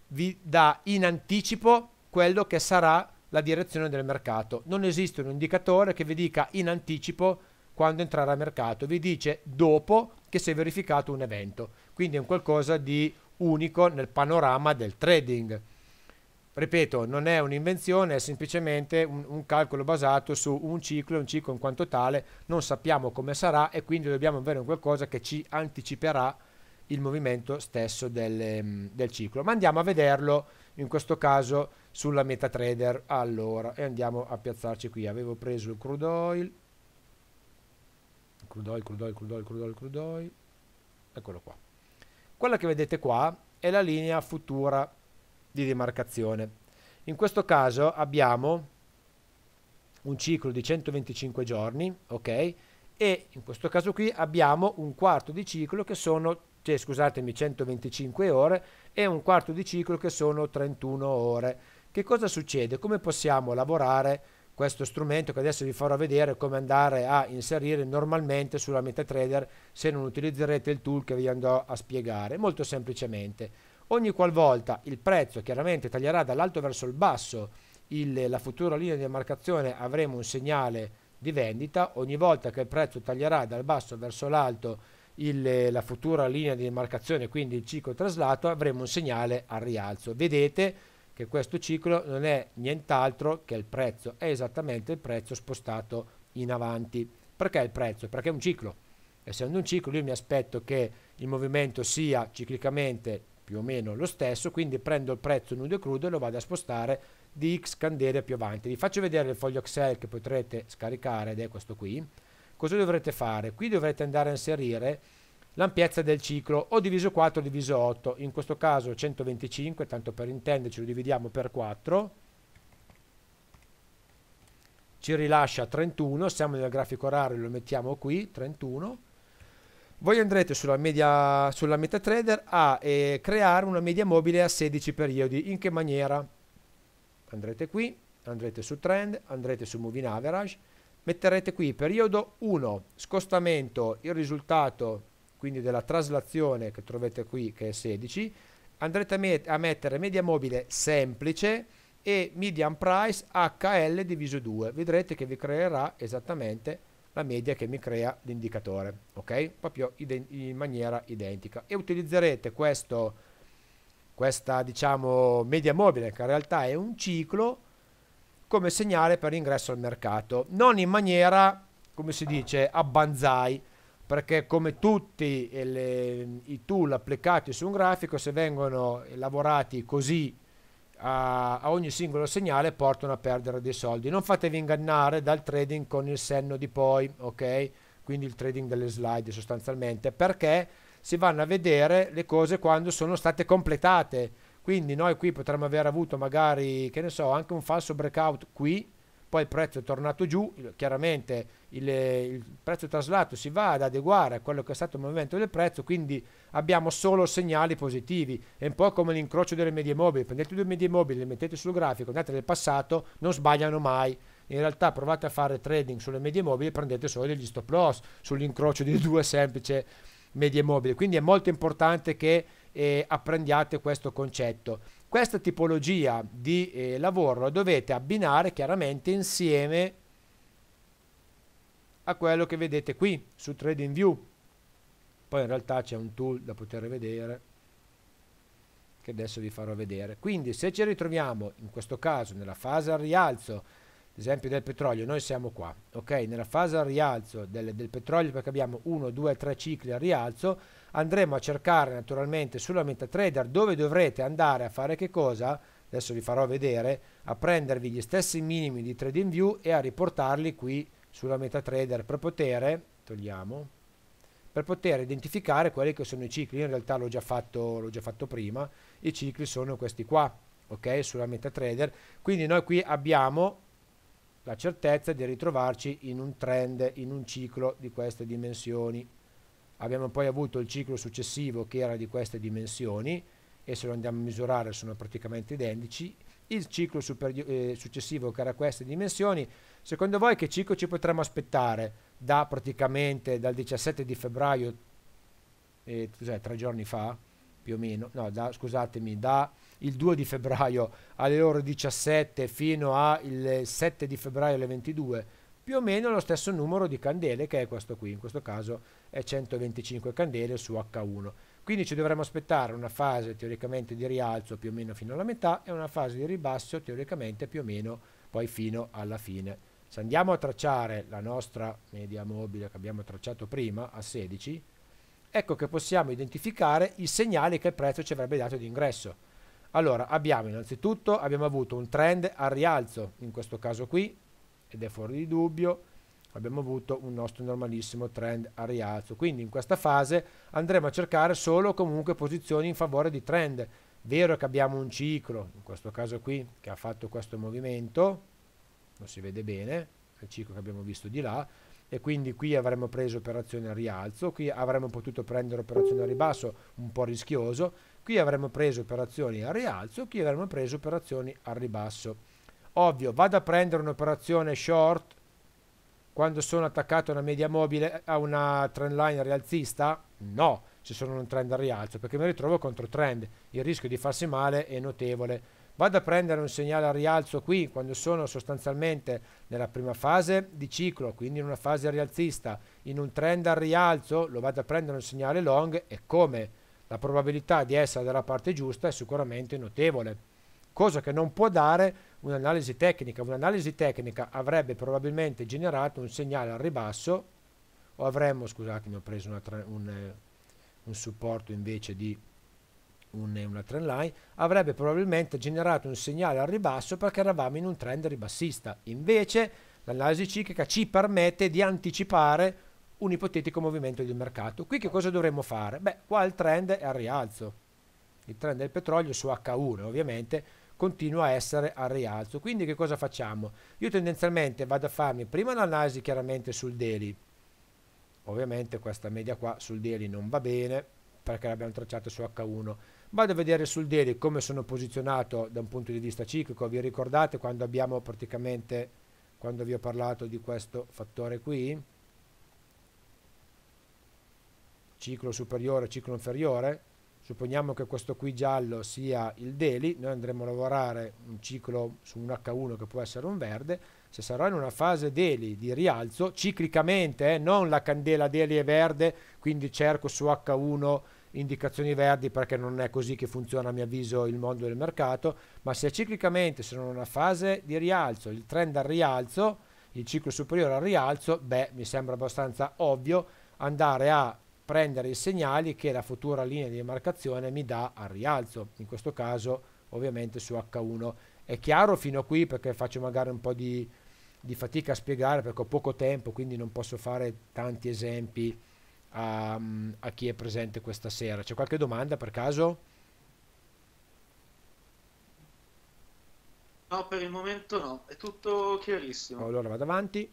vi dà in anticipo quello che sarà la direzione del mercato. Non esiste un indicatore che vi dica in anticipo quando entrare a mercato, vi dice dopo che si è verificato un evento. Quindi è un qualcosa di unico nel panorama del trading. Ripeto, non è un'invenzione, è semplicemente un, un calcolo basato su un ciclo, un ciclo in quanto tale, non sappiamo come sarà e quindi dobbiamo avere un qualcosa che ci anticiperà il movimento stesso del, mm, del ciclo. Ma andiamo a vederlo in questo caso sulla MetaTrader allora e andiamo a piazzarci qui. Avevo preso il crude oil, crude oil, crude oil, crude oil, crude oil, crude oil. Eccolo qua. Quella che vedete qua è la linea futura di demarcazione. In questo caso abbiamo un ciclo di 125 giorni, ok? E in questo caso qui abbiamo un quarto di ciclo che sono cioè scusatemi 125 ore e un quarto di ciclo che sono 31 ore. Che cosa succede? Come possiamo lavorare questo strumento che adesso vi farò vedere come andare a inserire normalmente sulla MetaTrader se non utilizzerete il tool che vi andrò a spiegare molto semplicemente ogni qualvolta il prezzo chiaramente taglierà dall'alto verso il basso il, la futura linea di demarcazione avremo un segnale di vendita ogni volta che il prezzo taglierà dal basso verso l'alto il, la futura linea di demarcazione, quindi il ciclo traslato, avremo un segnale al rialzo. Vedete che questo ciclo non è nient'altro che il prezzo, è esattamente il prezzo spostato in avanti. Perché il prezzo? Perché è un ciclo. Essendo un ciclo io mi aspetto che il movimento sia ciclicamente più o meno lo stesso, quindi prendo il prezzo nudo e crudo e lo vado a spostare di x candele più avanti. Vi faccio vedere il foglio Excel che potrete scaricare ed è questo qui cosa dovrete fare? Qui dovrete andare a inserire l'ampiezza del ciclo o diviso 4 o diviso 8, in questo caso 125, tanto per intenderci lo dividiamo per 4, ci rilascia 31, siamo nel grafico orario, lo mettiamo qui, 31, voi andrete sulla, media, sulla MetaTrader a eh, creare una media mobile a 16 periodi, in che maniera? Andrete qui, andrete su Trend, andrete su Moving Average, metterete qui periodo 1 scostamento il risultato quindi della traslazione che trovate qui che è 16 andrete a, met a mettere media mobile semplice e median price HL diviso 2 vedrete che vi creerà esattamente la media che mi crea l'indicatore ok proprio in maniera identica e utilizzerete questo questa diciamo media mobile che in realtà è un ciclo come segnale per l'ingresso al mercato, non in maniera, come si dice, a banzai, perché come tutti eh, le, i tool applicati su un grafico, se vengono lavorati così a, a, ogni singolo segnale, portano a perdere dei soldi. Non fatevi ingannare dal trading con il senno di poi, ok? Quindi il trading delle slide sostanzialmente, perché si vanno a vedere le cose quando sono state completate quindi noi qui potremmo aver avuto magari, che ne so, anche un falso breakout qui, poi il prezzo è tornato giù, chiaramente il, il prezzo traslato si va ad adeguare a quello che è stato il movimento del prezzo, quindi abbiamo solo segnali positivi, è un po' come l'incrocio delle medie mobili, prendete due medie mobili, le mettete sul grafico, andate nel passato, non sbagliano mai, in realtà provate a fare trading sulle medie mobili e prendete solo degli stop loss sull'incrocio di due semplici medie mobili, quindi è molto importante che e apprendiate questo concetto. Questa tipologia di eh, lavoro la dovete abbinare chiaramente insieme a quello che vedete qui su TradingView. Poi in realtà c'è un tool da poter vedere che adesso vi farò vedere. Quindi se ci ritroviamo in questo caso nella fase al rialzo, ad esempio del petrolio, noi siamo qua, ok? Nella fase al rialzo del, del petrolio perché abbiamo 1, 2, 3 cicli al rialzo, andremo a cercare naturalmente sulla MetaTrader dove dovrete andare a fare che cosa adesso vi farò vedere a prendervi gli stessi minimi di TradingView e a riportarli qui sulla MetaTrader per poter togliamo per poter identificare quelli che sono i cicli in realtà l'ho già fatto, l'ho già fatto prima i cicli sono questi qua ok sulla MetaTrader quindi noi qui abbiamo la certezza di ritrovarci in un trend in un ciclo di queste dimensioni abbiamo poi avuto il ciclo successivo che era di queste dimensioni e se lo andiamo a misurare sono praticamente identici il ciclo eh, successivo che era queste dimensioni secondo voi che ciclo ci potremmo aspettare da praticamente dal 17 di febbraio eh, cioè tre giorni fa più o meno no da, scusatemi da il 2 di febbraio alle ore 17 fino al 7 di febbraio alle 22 più o meno lo stesso numero di candele che è questo qui in questo caso e 125 candele su H1. Quindi ci dovremmo aspettare una fase teoricamente di rialzo più o meno fino alla metà e una fase di ribasso teoricamente più o meno poi fino alla fine. Se andiamo a tracciare la nostra media mobile che abbiamo tracciato prima a 16, ecco che possiamo identificare i segnali che il prezzo ci avrebbe dato di ingresso. Allora, abbiamo innanzitutto abbiamo avuto un trend al rialzo, in questo caso qui, ed è fuori di dubbio, abbiamo avuto un nostro normalissimo trend a rialzo. Quindi in questa fase andremo a cercare solo comunque posizioni in favore di trend. Vero che abbiamo un ciclo, in questo caso qui, che ha fatto questo movimento, non si vede bene, è il ciclo che abbiamo visto di là, e quindi qui avremmo preso operazioni a rialzo, qui avremmo potuto prendere operazioni a ribasso, un po' rischioso, qui avremmo preso operazioni a rialzo, qui avremmo preso operazioni a ribasso. Ovvio, vado a prendere un'operazione short, quando sono attaccato a una media mobile a una trend line rialzista? No, se sono un trend al rialzo, perché mi ritrovo contro trend, il rischio di farsi male è notevole. Vado a prendere un segnale al rialzo qui quando sono sostanzialmente nella prima fase di ciclo, quindi in una fase rialzista, in un trend al rialzo, lo vado a prendere un segnale long e come? La probabilità di essere dalla parte giusta è sicuramente notevole cosa che non può dare un'analisi tecnica. Un'analisi tecnica avrebbe probabilmente generato un segnale al ribasso o avremmo, scusatemi, ho preso un, eh, un, supporto invece di un, eh, una trend line, avrebbe probabilmente generato un segnale al ribasso perché eravamo in un trend ribassista. Invece l'analisi ciclica ci permette di anticipare un ipotetico movimento del mercato. Qui che cosa dovremmo fare? Beh, qua il trend è al rialzo. Il trend del petrolio su H1, ovviamente continua a essere al rialzo. Quindi che cosa facciamo? Io tendenzialmente vado a farmi prima un'analisi chiaramente sul daily. Ovviamente questa media qua sul daily non va bene perché l'abbiamo tracciata su H1. Vado a vedere sul daily come sono posizionato da un punto di vista ciclico. Vi ricordate quando abbiamo praticamente quando vi ho parlato di questo fattore qui? Ciclo superiore, ciclo inferiore? supponiamo che questo qui giallo sia il daily, noi andremo a lavorare un ciclo su un H1 che può essere un verde, se sarò in una fase daily di rialzo, ciclicamente, eh, non la candela daily è verde, quindi cerco su H1 indicazioni verdi perché non è così che funziona a mio avviso il mondo del mercato, ma se ciclicamente sono in una fase di rialzo, il trend al rialzo, il ciclo superiore al rialzo, beh mi sembra abbastanza ovvio andare a prendere i segnali che la futura linea di demarcazione mi dà al rialzo, in questo caso ovviamente su H1. È chiaro fino a qui perché faccio magari un po' di, di fatica a spiegare perché ho poco tempo, quindi non posso fare tanti esempi a, a chi è presente questa sera. C'è qualche domanda per caso? No, per il momento no, è tutto chiarissimo. Allora vado avanti.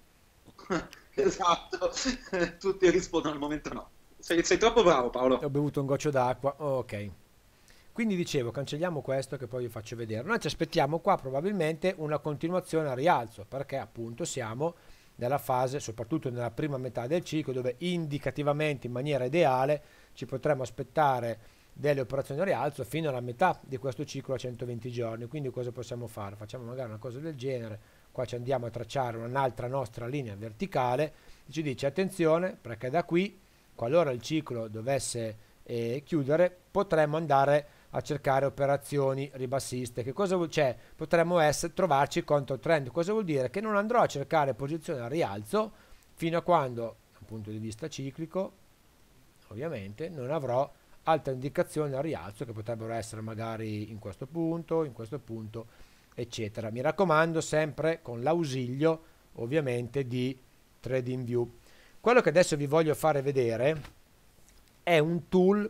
esatto, tutti rispondono al momento no. Sei, sei, troppo bravo, Paolo. Ho bevuto un goccio d'acqua. Oh, ok. Quindi dicevo, cancelliamo questo che poi vi faccio vedere. Noi ci aspettiamo qua probabilmente una continuazione a rialzo, perché appunto siamo nella fase, soprattutto nella prima metà del ciclo, dove indicativamente, in maniera ideale, ci potremmo aspettare delle operazioni a rialzo fino alla metà di questo ciclo a 120 giorni. Quindi cosa possiamo fare? Facciamo magari una cosa del genere, qua ci andiamo a tracciare un'altra nostra linea verticale, ci dice attenzione perché da qui qualora il ciclo dovesse eh, chiudere, potremmo andare a cercare operazioni ribassiste. Che cosa vuol cioè, potremmo essere, trovarci contro trend. Cosa vuol dire? Che non andrò a cercare posizioni al rialzo fino a quando, dal punto di vista ciclico, ovviamente, non avrò altre indicazioni al rialzo che potrebbero essere magari in questo punto, in questo punto, eccetera. Mi raccomando sempre con l'ausilio ovviamente di TradingView. Quello che adesso vi voglio fare vedere è un tool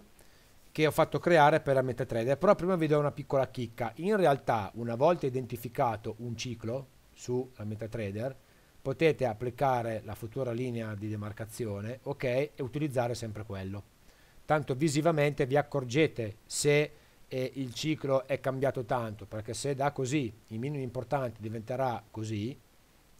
che ho fatto creare per la MetaTrader, però prima vi do una piccola chicca. In realtà, una volta identificato un ciclo su MetaTrader, potete applicare la futura linea di demarcazione, ok, e utilizzare sempre quello. Tanto visivamente vi accorgete se eh, il ciclo è cambiato tanto, perché se da così, i minimi importanti diventerà così,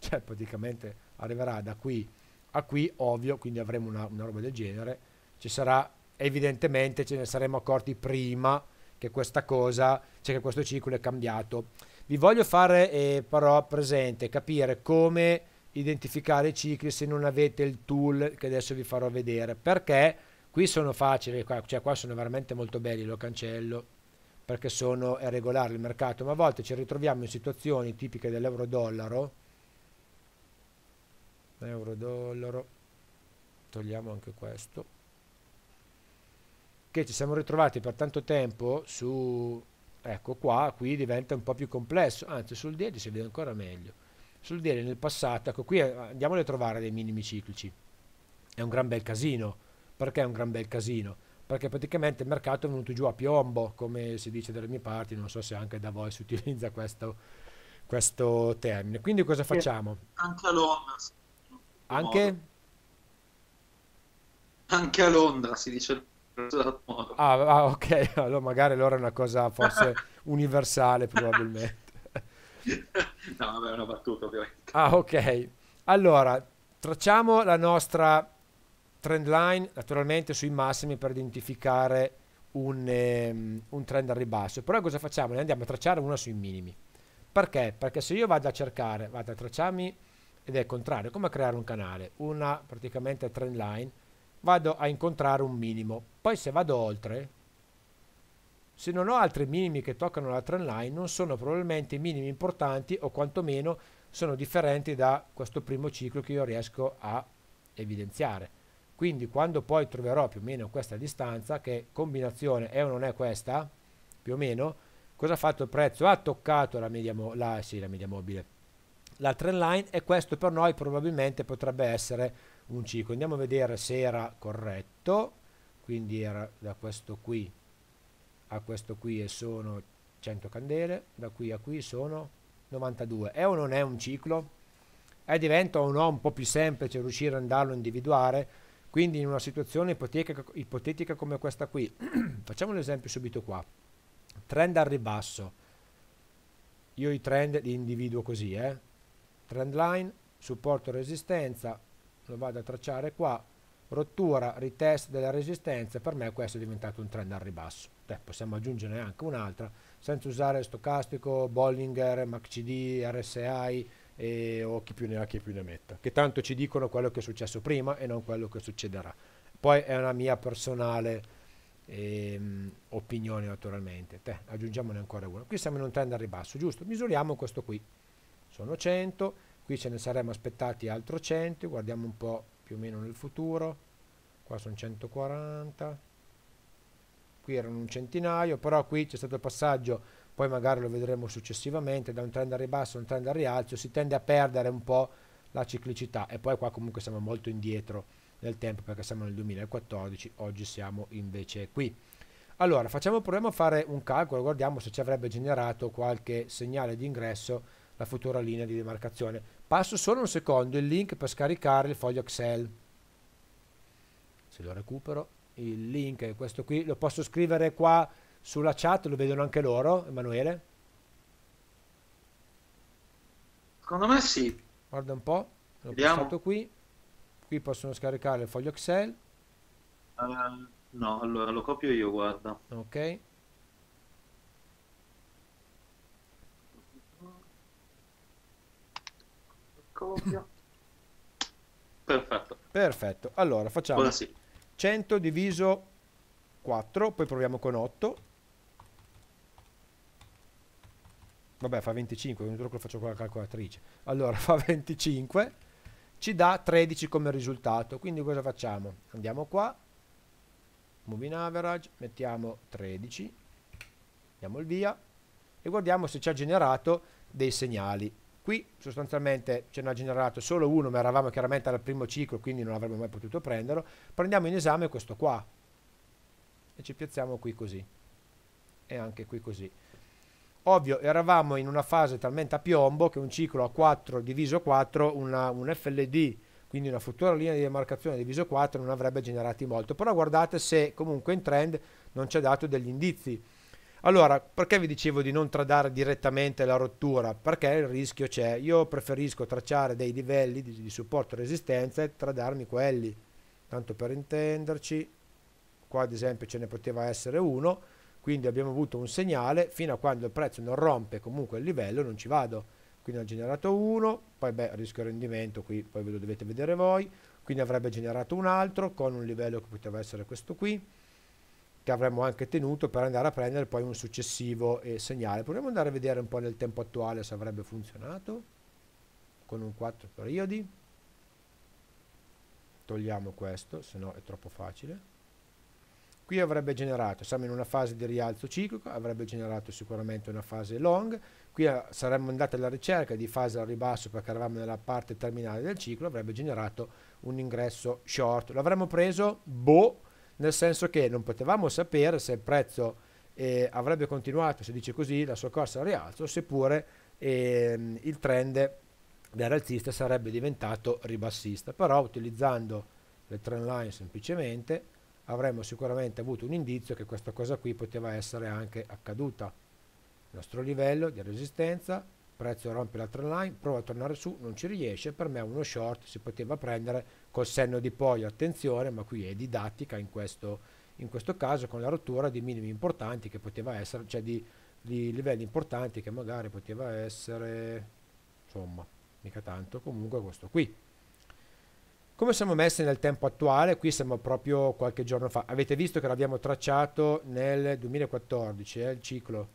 cioè praticamente arriverà da qui a qui ovvio, quindi avremo una, una roba del genere, ci sarà evidentemente ce ne saremmo accorti prima che questa cosa, cioè che questo ciclo è cambiato. Vi voglio fare eh, però presente, capire come identificare i cicli se non avete il tool che adesso vi farò vedere, perché qui sono facili, qua, cioè qua sono veramente molto belli, lo cancello perché sono, è regolare il mercato, ma a volte ci ritroviamo in situazioni tipiche dell'euro-dollaro, euro dollaro togliamo anche questo che ci siamo ritrovati per tanto tempo su ecco qua qui diventa un po' più complesso anzi sul DL si vede ancora meglio sul DL nel passato ecco qui eh, andiamo a trovare dei minimi ciclici è un gran bel casino perché è un gran bel casino perché praticamente il mercato è venuto giù a piombo come si dice dalle mie parti non so se anche da voi si utilizza questo, questo termine quindi cosa facciamo? anche all'OMS anche? Anche a Londra si dice il modo. Ah, ah, ok, allora magari allora è una cosa forse universale probabilmente. no, vabbè, è una battuta ovviamente. Ah, ok. Allora, tracciamo la nostra trend line naturalmente sui massimi per identificare un, um, un trend al ribasso. Però cosa facciamo? Ne andiamo a tracciare una sui minimi. Perché? Perché se io vado a cercare, vado a tracciarmi ed è il contrario, come creare un canale, una praticamente trend line, vado a incontrare un minimo, poi se vado oltre, se non ho altri minimi che toccano la trend line, non sono probabilmente minimi importanti o quantomeno sono differenti da questo primo ciclo che io riesco a evidenziare. Quindi quando poi troverò più o meno questa distanza, che combinazione è o non è questa, più o meno, cosa ha fatto il prezzo? Ha toccato la media, mo- la, sì, la media mobile, la trend line e questo per noi probabilmente potrebbe essere un ciclo. Andiamo a vedere se era corretto, quindi era da questo qui a questo qui e sono 100 candele, da qui a qui sono 92. È o non è un ciclo? E diventa o no un po' più semplice riuscire ad andarlo a individuare, quindi in una situazione ipotetica, ipotetica come questa qui, facciamo un esempio subito qua, trend al ribasso, io i trend li individuo così, eh? trend line, supporto resistenza, lo vado a tracciare qua, rottura, retest della resistenza, per me questo è diventato un trend al ribasso. Beh, possiamo aggiungere anche un'altra senza usare stocastico, Bollinger, MacCD, RSI e, o chi più ne ha chi più ne metta, che tanto ci dicono quello che è successo prima e non quello che succederà. Poi è una mia personale ehm, opinione naturalmente. Te, aggiungiamone ancora uno. Qui siamo in un trend al ribasso, giusto? Misuriamo questo qui sono 100, qui ce ne saremmo aspettati altro 100, guardiamo un po' più o meno nel futuro, qua sono 140, qui erano un centinaio, però qui c'è stato il passaggio, poi magari lo vedremo successivamente, da un trend a ribasso a un trend a rialzo, si tende a perdere un po' la ciclicità e poi qua comunque siamo molto indietro nel tempo perché siamo nel 2014, oggi siamo invece qui. Allora, facciamo proviamo a fare un calcolo, guardiamo se ci avrebbe generato qualche segnale di ingresso la futura linea di demarcazione. Passo solo un secondo il link per scaricare il foglio Excel. Se lo recupero, il link è questo qui, lo posso scrivere qua sulla chat, lo vedono anche loro, Emanuele? Secondo me sì. Guarda un po', l'ho Vediamo. qui. Qui possono scaricare il foglio Excel. Uh, no, allora lo copio io, guarda. Ok. ecco, ovvio. Perfetto. Perfetto. Allora, facciamo sì. 100 diviso 4, poi proviamo con 8. Vabbè, fa 25, ogni lo faccio con la calcolatrice. Allora, fa 25. Ci dà 13 come risultato. Quindi cosa facciamo? Andiamo qua. Moving average, mettiamo 13. Diamo il via. E guardiamo se ci ha generato dei segnali. Qui sostanzialmente ce n'ha generato solo uno, ma eravamo chiaramente al primo ciclo, quindi non avremmo mai potuto prenderlo. Prendiamo in esame questo qua e ci piazziamo qui così e anche qui così. Ovvio, eravamo in una fase talmente a piombo che un ciclo a 4 diviso 4, una, un FLD, quindi una futura linea di demarcazione diviso 4, non avrebbe generato molto. Però guardate se comunque in trend non ci ha dato degli indizi allora, perché vi dicevo di non tradare direttamente la rottura? Perché il rischio c'è. Io preferisco tracciare dei livelli di, di supporto e resistenza e tradarmi quelli. Tanto per intenderci, qua ad esempio ce ne poteva essere uno, quindi abbiamo avuto un segnale, fino a quando il prezzo non rompe comunque il livello non ci vado. Quindi ha generato uno, poi beh, rischio rendimento, qui poi ve lo dovete vedere voi, quindi avrebbe generato un altro con un livello che poteva essere questo qui che avremmo anche tenuto per andare a prendere poi un successivo eh, segnale. Proviamo ad andare a vedere un po' nel tempo attuale se avrebbe funzionato con un 4 periodi. Togliamo questo, se no è troppo facile. Qui avrebbe generato, siamo in una fase di rialzo ciclico, avrebbe generato sicuramente una fase long, qui eh, saremmo andati alla ricerca di fase al ribasso perché eravamo nella parte terminale del ciclo, avrebbe generato un ingresso short. L'avremmo preso, boh, nel senso che non potevamo sapere se il prezzo eh, avrebbe continuato, si dice così, la sua corsa al rialzo, seppure eh, il trend del rialzista sarebbe diventato ribassista, però utilizzando le trend line semplicemente avremmo sicuramente avuto un indizio che questa cosa qui poteva essere anche accaduta. Il nostro livello di resistenza prezzo rompe la line, prova a tornare su, non ci riesce, per me uno short si poteva prendere col senno di poi, attenzione, ma qui è didattica in questo, in questo caso con la rottura di minimi importanti che poteva essere, cioè di, di livelli importanti che magari poteva essere, insomma, mica tanto, comunque questo qui. Come siamo messi nel tempo attuale? Qui siamo proprio qualche giorno fa. Avete visto che l'abbiamo tracciato nel 2014, eh, il ciclo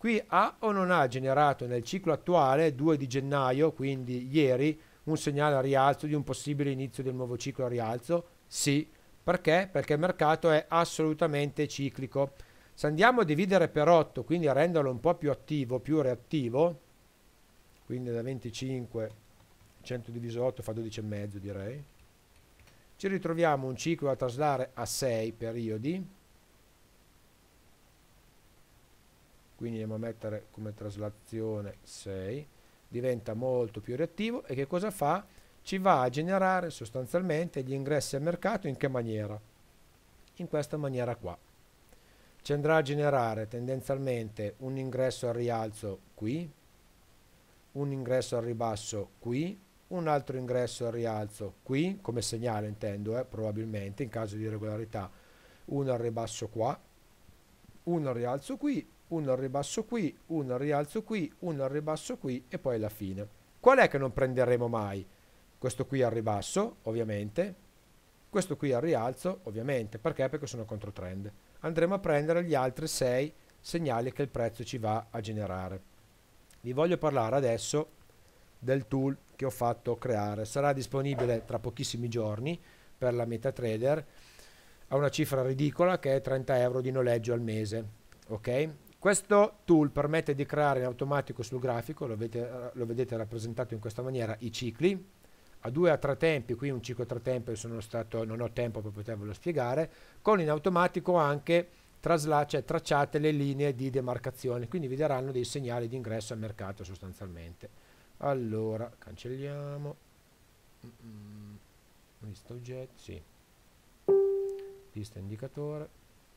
Qui ha o non ha generato nel ciclo attuale, 2 di gennaio, quindi ieri, un segnale a rialzo di un possibile inizio del nuovo ciclo a rialzo? Sì. Perché? Perché il mercato è assolutamente ciclico. Se andiamo a dividere per 8, quindi a renderlo un po' più attivo, più reattivo, quindi da 25, 100 diviso 8 fa 12,5 direi, ci ritroviamo un ciclo a traslare a 6 periodi, quindi andiamo a mettere come traslazione 6 diventa molto più reattivo e che cosa fa? ci va a generare sostanzialmente gli ingressi al mercato in che maniera? in questa maniera qua ci andrà a generare tendenzialmente un ingresso al rialzo qui un ingresso al ribasso qui un altro ingresso al rialzo qui come segnale intendo eh, probabilmente in caso di irregolarità uno al ribasso qua uno al rialzo qui uno al ribasso qui, un rialzo qui, uno al ribasso qui e poi alla fine. Qual è che non prenderemo mai? Questo qui al ribasso, ovviamente, questo qui al rialzo, ovviamente, perché? Perché sono contro trend. Andremo a prendere gli altri 6 segnali che il prezzo ci va a generare. Vi voglio parlare adesso del tool che ho fatto creare. Sarà disponibile tra pochissimi giorni per la MetaTrader a una cifra ridicola che è 30 euro di noleggio al mese. Ok? Questo tool permette di creare in automatico sul grafico, lo vedete, eh, lo vedete rappresentato in questa maniera, i cicli, a due a tre tempi, qui un ciclo a tre tempi sono stato, non ho tempo per potervelo spiegare, con in automatico anche trasla, tracciate le linee di demarcazione, quindi vi daranno dei segnali di ingresso al mercato sostanzialmente. Allora, cancelliamo, lista oggetto, sì. lista indicatore,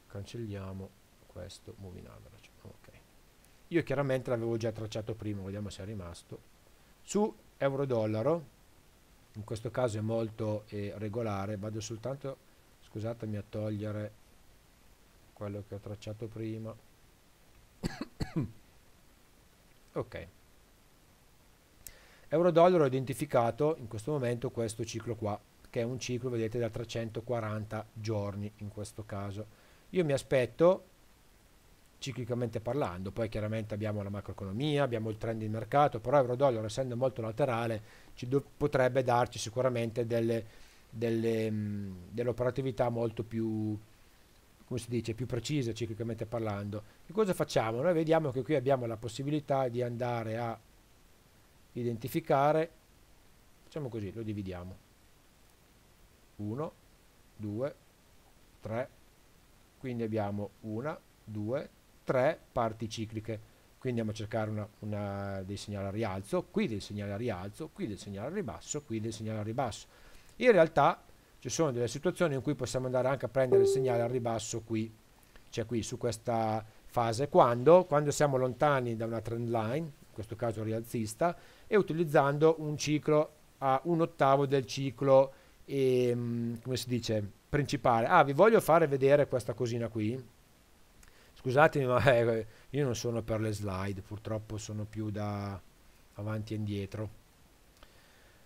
cancelliamo questo, moving average ok io chiaramente l'avevo già tracciato prima vediamo se è rimasto su euro dollaro in questo caso è molto eh, regolare vado soltanto scusatemi a togliere quello che ho tracciato prima ok euro dollaro ho identificato in questo momento questo ciclo qua che è un ciclo vedete da 340 giorni in questo caso io mi aspetto ciclicamente parlando. Poi chiaramente abbiamo la macroeconomia, abbiamo il trend di mercato, però euro-dollaro essendo molto laterale ci do- potrebbe darci sicuramente delle, delle, mh, mm, dell'operatività molto più, come si dice, più precise ciclicamente parlando. Che cosa facciamo? Noi vediamo che qui abbiamo la possibilità di andare a identificare, facciamo così, lo dividiamo. 1, 2, 3, quindi abbiamo 1, 2, 3 tre parti cicliche. Qui andiamo a cercare una, una, dei segnali a rialzo, qui del segnale a rialzo, qui del segnale a ribasso, qui del segnale a ribasso. In realtà ci sono delle situazioni in cui possiamo andare anche a prendere il segnale a ribasso qui, cioè qui su questa fase, quando, quando siamo lontani da una trend line, in questo caso rialzista, e utilizzando un ciclo a un ottavo del ciclo, ehm, come si dice, principale. Ah, vi voglio fare vedere questa cosina qui, Scusatemi, ma eh, io non sono per le slide, purtroppo sono più da avanti e indietro.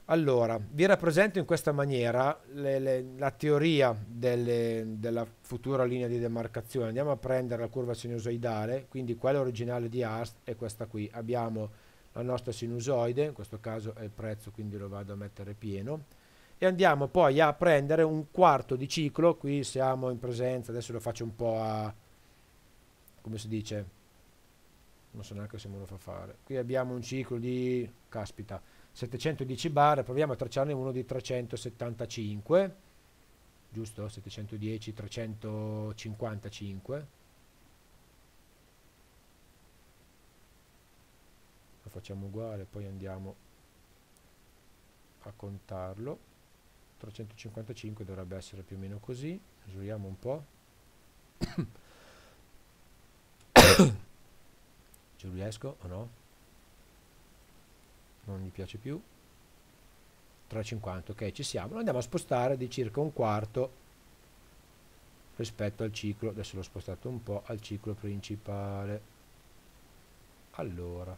Allora, vi rappresento in questa maniera le, le, la teoria delle, della futura linea di demarcazione. Andiamo a prendere la curva sinusoidale, quindi quella originale di Arst è questa qui. Abbiamo la nostra sinusoide, in questo caso è il prezzo, quindi lo vado a mettere pieno. E andiamo poi a prendere un quarto di ciclo, qui siamo in presenza, adesso lo faccio un po' a, come si dice non so neanche se me lo fa fare qui abbiamo un ciclo di caspita 710 bar proviamo a tracciarne uno di 375 giusto 710 355 lo facciamo uguale poi andiamo a contarlo 355 dovrebbe essere più o meno così misuriamo un po' ci riesco o no? Non mi piace più. 3,50, ok, ci siamo. Lo andiamo a spostare di circa un quarto rispetto al ciclo, adesso l'ho spostato un po', al ciclo principale. Allora,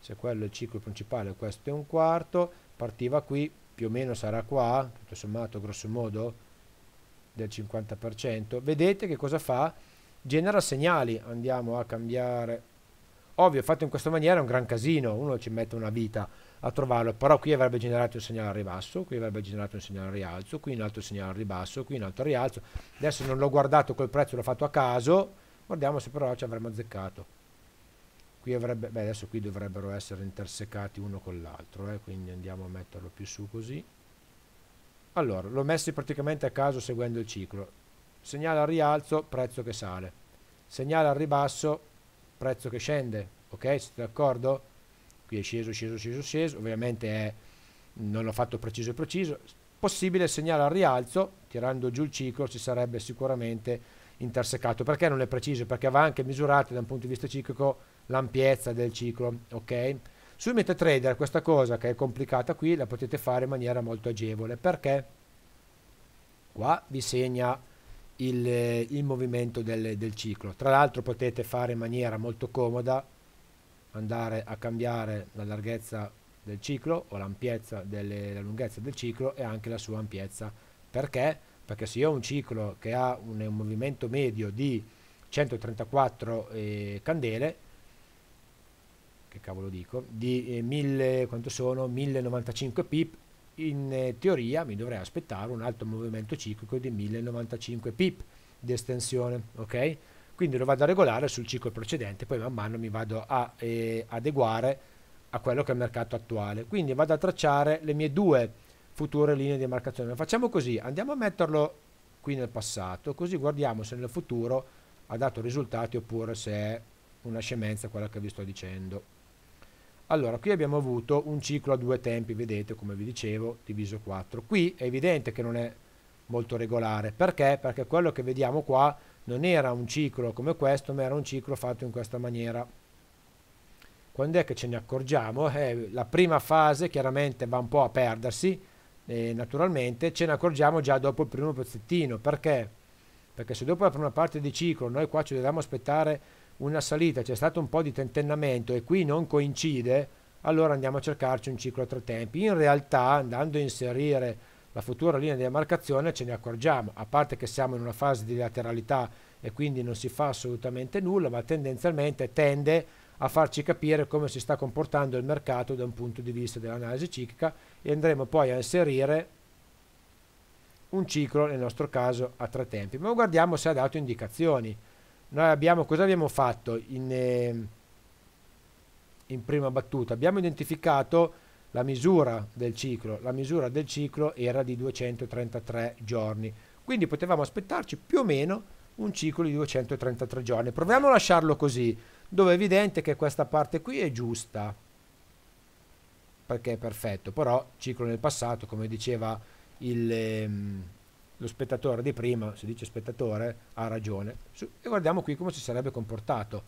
se quello è il ciclo principale, questo è un quarto, partiva qui, più o meno sarà qua, tutto sommato, grosso modo, del 50%, vedete che cosa fa? Genera segnali, andiamo a cambiare. Ovvio, fatto in questa maniera è un gran casino, uno ci mette una vita a trovarlo, però qui avrebbe generato un segnale al ribasso, qui avrebbe generato un segnale al rialzo, qui un altro segnale al ribasso, qui un altro al rialzo. Adesso non l'ho guardato quel prezzo, l'ho fatto a caso, guardiamo se però ci avremmo azzeccato. Qui avrebbe, beh adesso qui dovrebbero essere intersecati uno con l'altro, eh, quindi andiamo a metterlo più su così. Allora, l'ho messo praticamente a caso seguendo il ciclo. Segnala al rialzo, prezzo che sale. Segnala al ribasso, prezzo che scende. Ok, siete d'accordo? Qui è sceso, sceso, sceso, sceso. Ovviamente è, non l'ho fatto preciso e preciso. Possibile segnala al rialzo, tirando giù il ciclo ci sarebbe sicuramente intersecato. Perché non è preciso? Perché va anche misurato da un punto di vista ciclico l'ampiezza del ciclo. Ok? Su MetaTrader questa cosa che è complicata qui la potete fare in maniera molto agevole perché qua vi segna il, eh, il movimento del, del ciclo. Tra l'altro potete fare in maniera molto comoda andare a cambiare la larghezza del ciclo o l'ampiezza della lunghezza del ciclo e anche la sua ampiezza. Perché? Perché se io ho un ciclo che ha un, un movimento medio di 134 eh, candele, che cavolo dico, di 1000, eh, quanto sono? 1095 pip, in eh, teoria mi dovrei aspettare un altro movimento ciclico di 1095 pip di estensione, ok? Quindi lo vado a regolare sul ciclo precedente, poi man mano mi vado a eh, adeguare a quello che è il mercato attuale. Quindi vado a tracciare le mie due future linee di demarcazione. Ma facciamo così, andiamo a metterlo qui nel passato, così guardiamo se nel futuro ha dato risultati oppure se è una scemenza quella che vi sto dicendo. Allora, qui abbiamo avuto un ciclo a due tempi, vedete, come vi dicevo, diviso 4. Qui è evidente che non è molto regolare. Perché? Perché quello che vediamo qua non era un ciclo come questo, ma era un ciclo fatto in questa maniera. Quando è che ce ne accorgiamo? Eh, la prima fase chiaramente va un po' a perdersi, e naturalmente ce ne accorgiamo già dopo il primo pezzettino. Perché? Perché se dopo la prima parte di ciclo noi qua ci dobbiamo aspettare una salita, c'è stato un po' di tentennamento e qui non coincide, allora andiamo a cercarci un ciclo a tre tempi. In realtà, andando a inserire la futura linea di demarcazione, ce ne accorgiamo, a parte che siamo in una fase di lateralità e quindi non si fa assolutamente nulla, ma tendenzialmente tende a farci capire come si sta comportando il mercato da un punto di vista dell'analisi ciclica e andremo poi a inserire un ciclo, nel nostro caso a tre tempi. Ma guardiamo se ha dato indicazioni noi abbiamo, cosa abbiamo fatto in, eh, in prima battuta? Abbiamo identificato la misura del ciclo, la misura del ciclo era di 233 giorni, quindi potevamo aspettarci più o meno un ciclo di 233 giorni. Proviamo a lasciarlo così, dove è evidente che questa parte qui è giusta, perché è perfetto, però ciclo nel passato, come diceva il, ehm, lo spettatore di prima, si dice spettatore, ha ragione. Su, e guardiamo qui come si sarebbe comportato.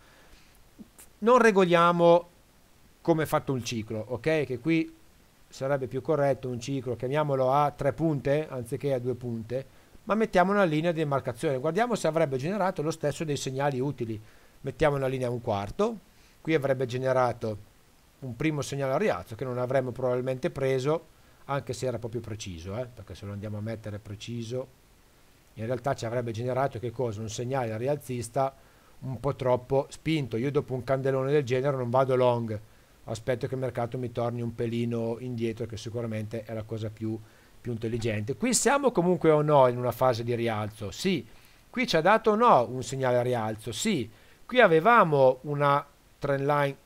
Non regoliamo come è fatto un ciclo, ok? Che qui sarebbe più corretto un ciclo, chiamiamolo a tre punte anziché a due punte, ma mettiamo una linea di demarcazione. Guardiamo se avrebbe generato lo stesso dei segnali utili. Mettiamo una linea a un quarto, qui avrebbe generato un primo segnale a rialzo che non avremmo probabilmente preso anche se era proprio preciso, eh, perché se lo andiamo a mettere preciso, in realtà ci avrebbe generato che cosa? Un segnale rialzista un po' troppo spinto. Io dopo un candelone del genere non vado long, aspetto che il mercato mi torni un pelino indietro, che sicuramente è la cosa più, più intelligente. Qui siamo comunque o no in una fase di rialzo? Sì. Qui ci ha dato o no un segnale rialzo? Sì. Qui avevamo una trend line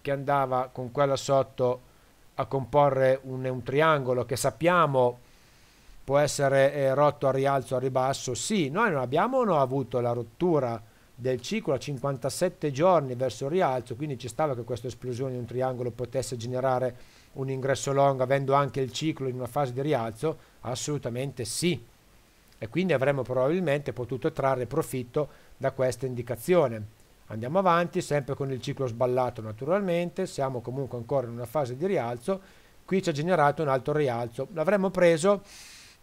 che andava con quella sotto a comporre un, un triangolo che sappiamo può essere eh, rotto a rialzo, o a ribasso, sì, noi non abbiamo no, avuto la rottura del ciclo a 57 giorni verso il rialzo, quindi ci stava che questa esplosione di un triangolo potesse generare un ingresso long avendo anche il ciclo in una fase di rialzo? Assolutamente sì. E quindi avremmo probabilmente potuto trarre profitto da questa indicazione. Andiamo avanti, sempre con il ciclo sballato naturalmente, siamo comunque ancora in una fase di rialzo, qui ci ha generato un altro rialzo. L'avremmo preso?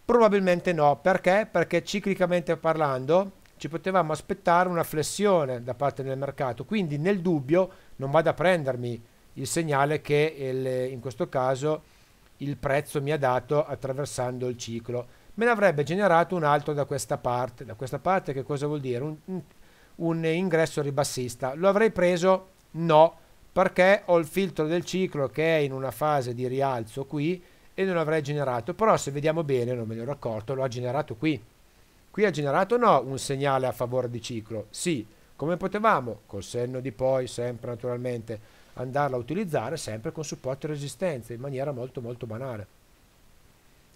Probabilmente no, perché? Perché ciclicamente parlando ci potevamo aspettare una flessione da parte del mercato, quindi nel dubbio non vado a prendermi il segnale che il, in questo caso il prezzo mi ha dato attraversando il ciclo me ne avrebbe generato un altro da questa parte. Da questa parte che cosa vuol dire? Un, un, un ingresso ribassista. Lo avrei preso? No, perché ho il filtro del ciclo che è in una fase di rialzo qui e non avrei generato, però se vediamo bene, non me ne ero accorto, lo ha generato qui. Qui ha generato no un segnale a favore di ciclo, sì, come potevamo, col senno di poi, sempre naturalmente, andarla a utilizzare sempre con supporto e resistenza, in maniera molto molto banale.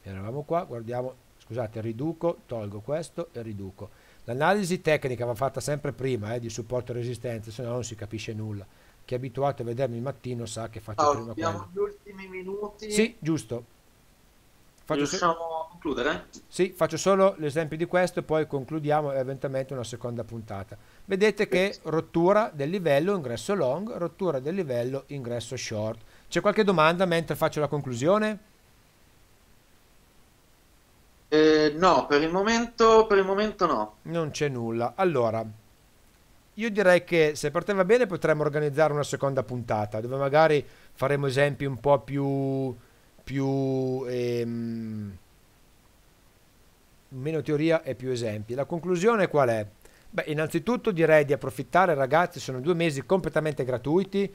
Eravamo qua, guardiamo, scusate, riduco, tolgo questo e riduco L'analisi tecnica va fatta sempre prima eh, di supporto e resistenza, se no non si capisce nulla. Chi è abituato a vedermi il mattino sa che faccio allora, prima abbiamo quello. gli ultimi minuti. Sì, giusto. Faccio Riusciamo so- a concludere? Sì, faccio solo l'esempio di questo, poi concludiamo eventualmente una seconda puntata. Vedete che rottura del livello, ingresso long, rottura del livello, ingresso short. C'è qualche domanda mentre faccio la conclusione? Eh, no, per il, momento, per il momento no. Non c'è nulla. Allora, io direi che se per te va bene potremmo organizzare una seconda puntata dove magari faremo esempi un po' più... più ehm, meno teoria e più esempi. La conclusione qual è? Beh, innanzitutto direi di approfittare, ragazzi, sono due mesi completamente gratuiti,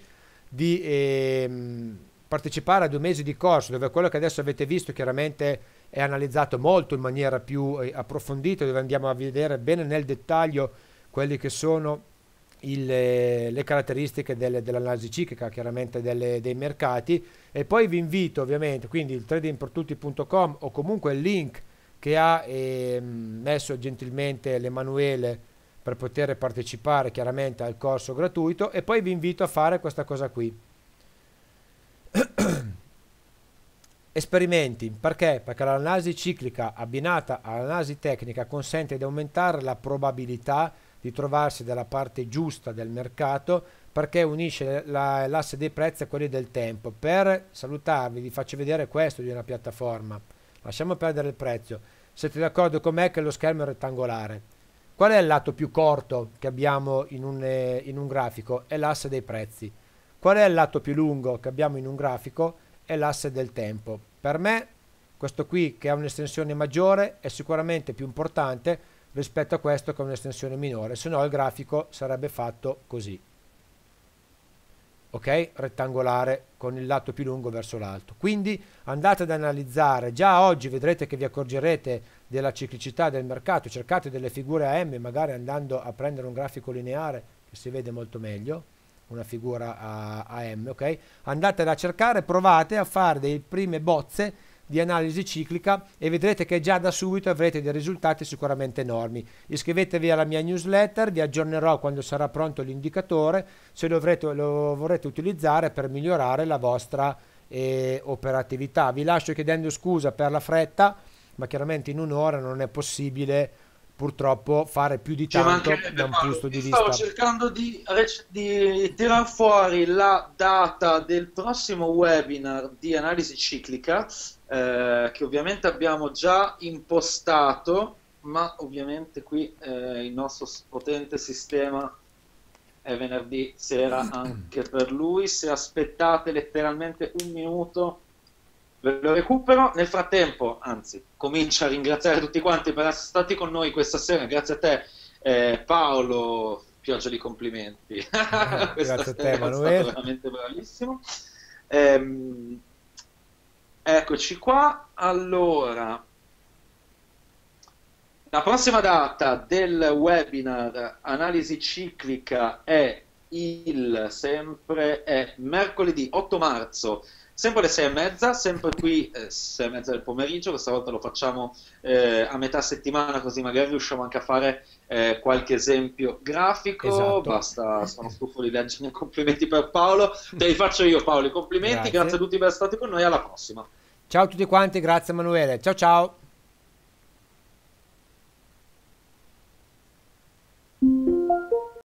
di ehm, partecipare a due mesi di corso dove quello che adesso avete visto chiaramente è analizzato molto in maniera più eh, approfondita, dove andiamo a vedere bene nel dettaglio quelle che sono il, eh, le caratteristiche delle, dell'analisi ciclica, chiaramente delle, dei mercati. E poi vi invito ovviamente, quindi il tradingportutti.com o comunque il link che ha eh, messo gentilmente l'Emanuele per poter partecipare chiaramente al corso gratuito e poi vi invito a fare questa cosa qui. Esperimenti, perché? Perché l'analisi ciclica abbinata all'analisi tecnica consente di aumentare la probabilità di trovarsi dalla parte giusta del mercato perché unisce la, l'asse dei prezzi a quelli del tempo. Per salutarvi vi faccio vedere questo di una piattaforma. Lasciamo perdere il prezzo. Siete d'accordo con me che lo schermo è rettangolare. Qual è il lato più corto che abbiamo in un, eh, in un grafico? È l'asse dei prezzi. Qual è il lato più lungo che abbiamo in un grafico? è l'asse del tempo. Per me questo qui che ha un'estensione maggiore è sicuramente più importante rispetto a questo che ha un'estensione minore, se no il grafico sarebbe fatto così. Ok? Rettangolare con il lato più lungo verso l'alto. Quindi andate ad analizzare, già oggi vedrete che vi accorgerete della ciclicità del mercato, cercate delle figure a M, magari andando a prendere un grafico lineare che si vede molto meglio una figura a, a M, ok? Andatela a cercare, provate a fare delle prime bozze di analisi ciclica e vedrete che già da subito avrete dei risultati sicuramente enormi. Iscrivetevi alla mia newsletter, vi aggiornerò quando sarà pronto l'indicatore, se lo, lo vorrete utilizzare per migliorare la vostra eh, operatività. Vi lascio chiedendo scusa per la fretta, ma chiaramente in un'ora non è possibile purtroppo fare più di tanto da un punto di vista. Stavo cercando di, di tirar fuori la data del prossimo webinar di analisi ciclica, eh, che ovviamente abbiamo già impostato, ma ovviamente qui eh, il nostro potente sistema è venerdì sera anche per lui. Se aspettate letteralmente un minuto ve lo recupero. Nel frattempo, anzi, comincio a ringraziare tutti quanti per essere stati con noi questa sera. Grazie a te, eh, Paolo. Pioggia di complimenti. Ah, grazie a te, È stato veramente bravissimo. Ehm, eccoci qua. Allora, la prossima data del webinar analisi ciclica è il sempre è mercoledì 8 marzo sempre alle 6 e mezza, sempre qui, eh, 6 e mezza del pomeriggio, questa volta lo facciamo eh, a metà settimana così magari riusciamo anche a fare eh, qualche esempio grafico, esatto. basta, sono stufo di leggere i complimenti per Paolo, te li faccio io Paolo i complimenti, grazie, grazie a tutti per essere stati con noi, alla prossima. Ciao a tutti quanti, grazie Emanuele, ciao ciao.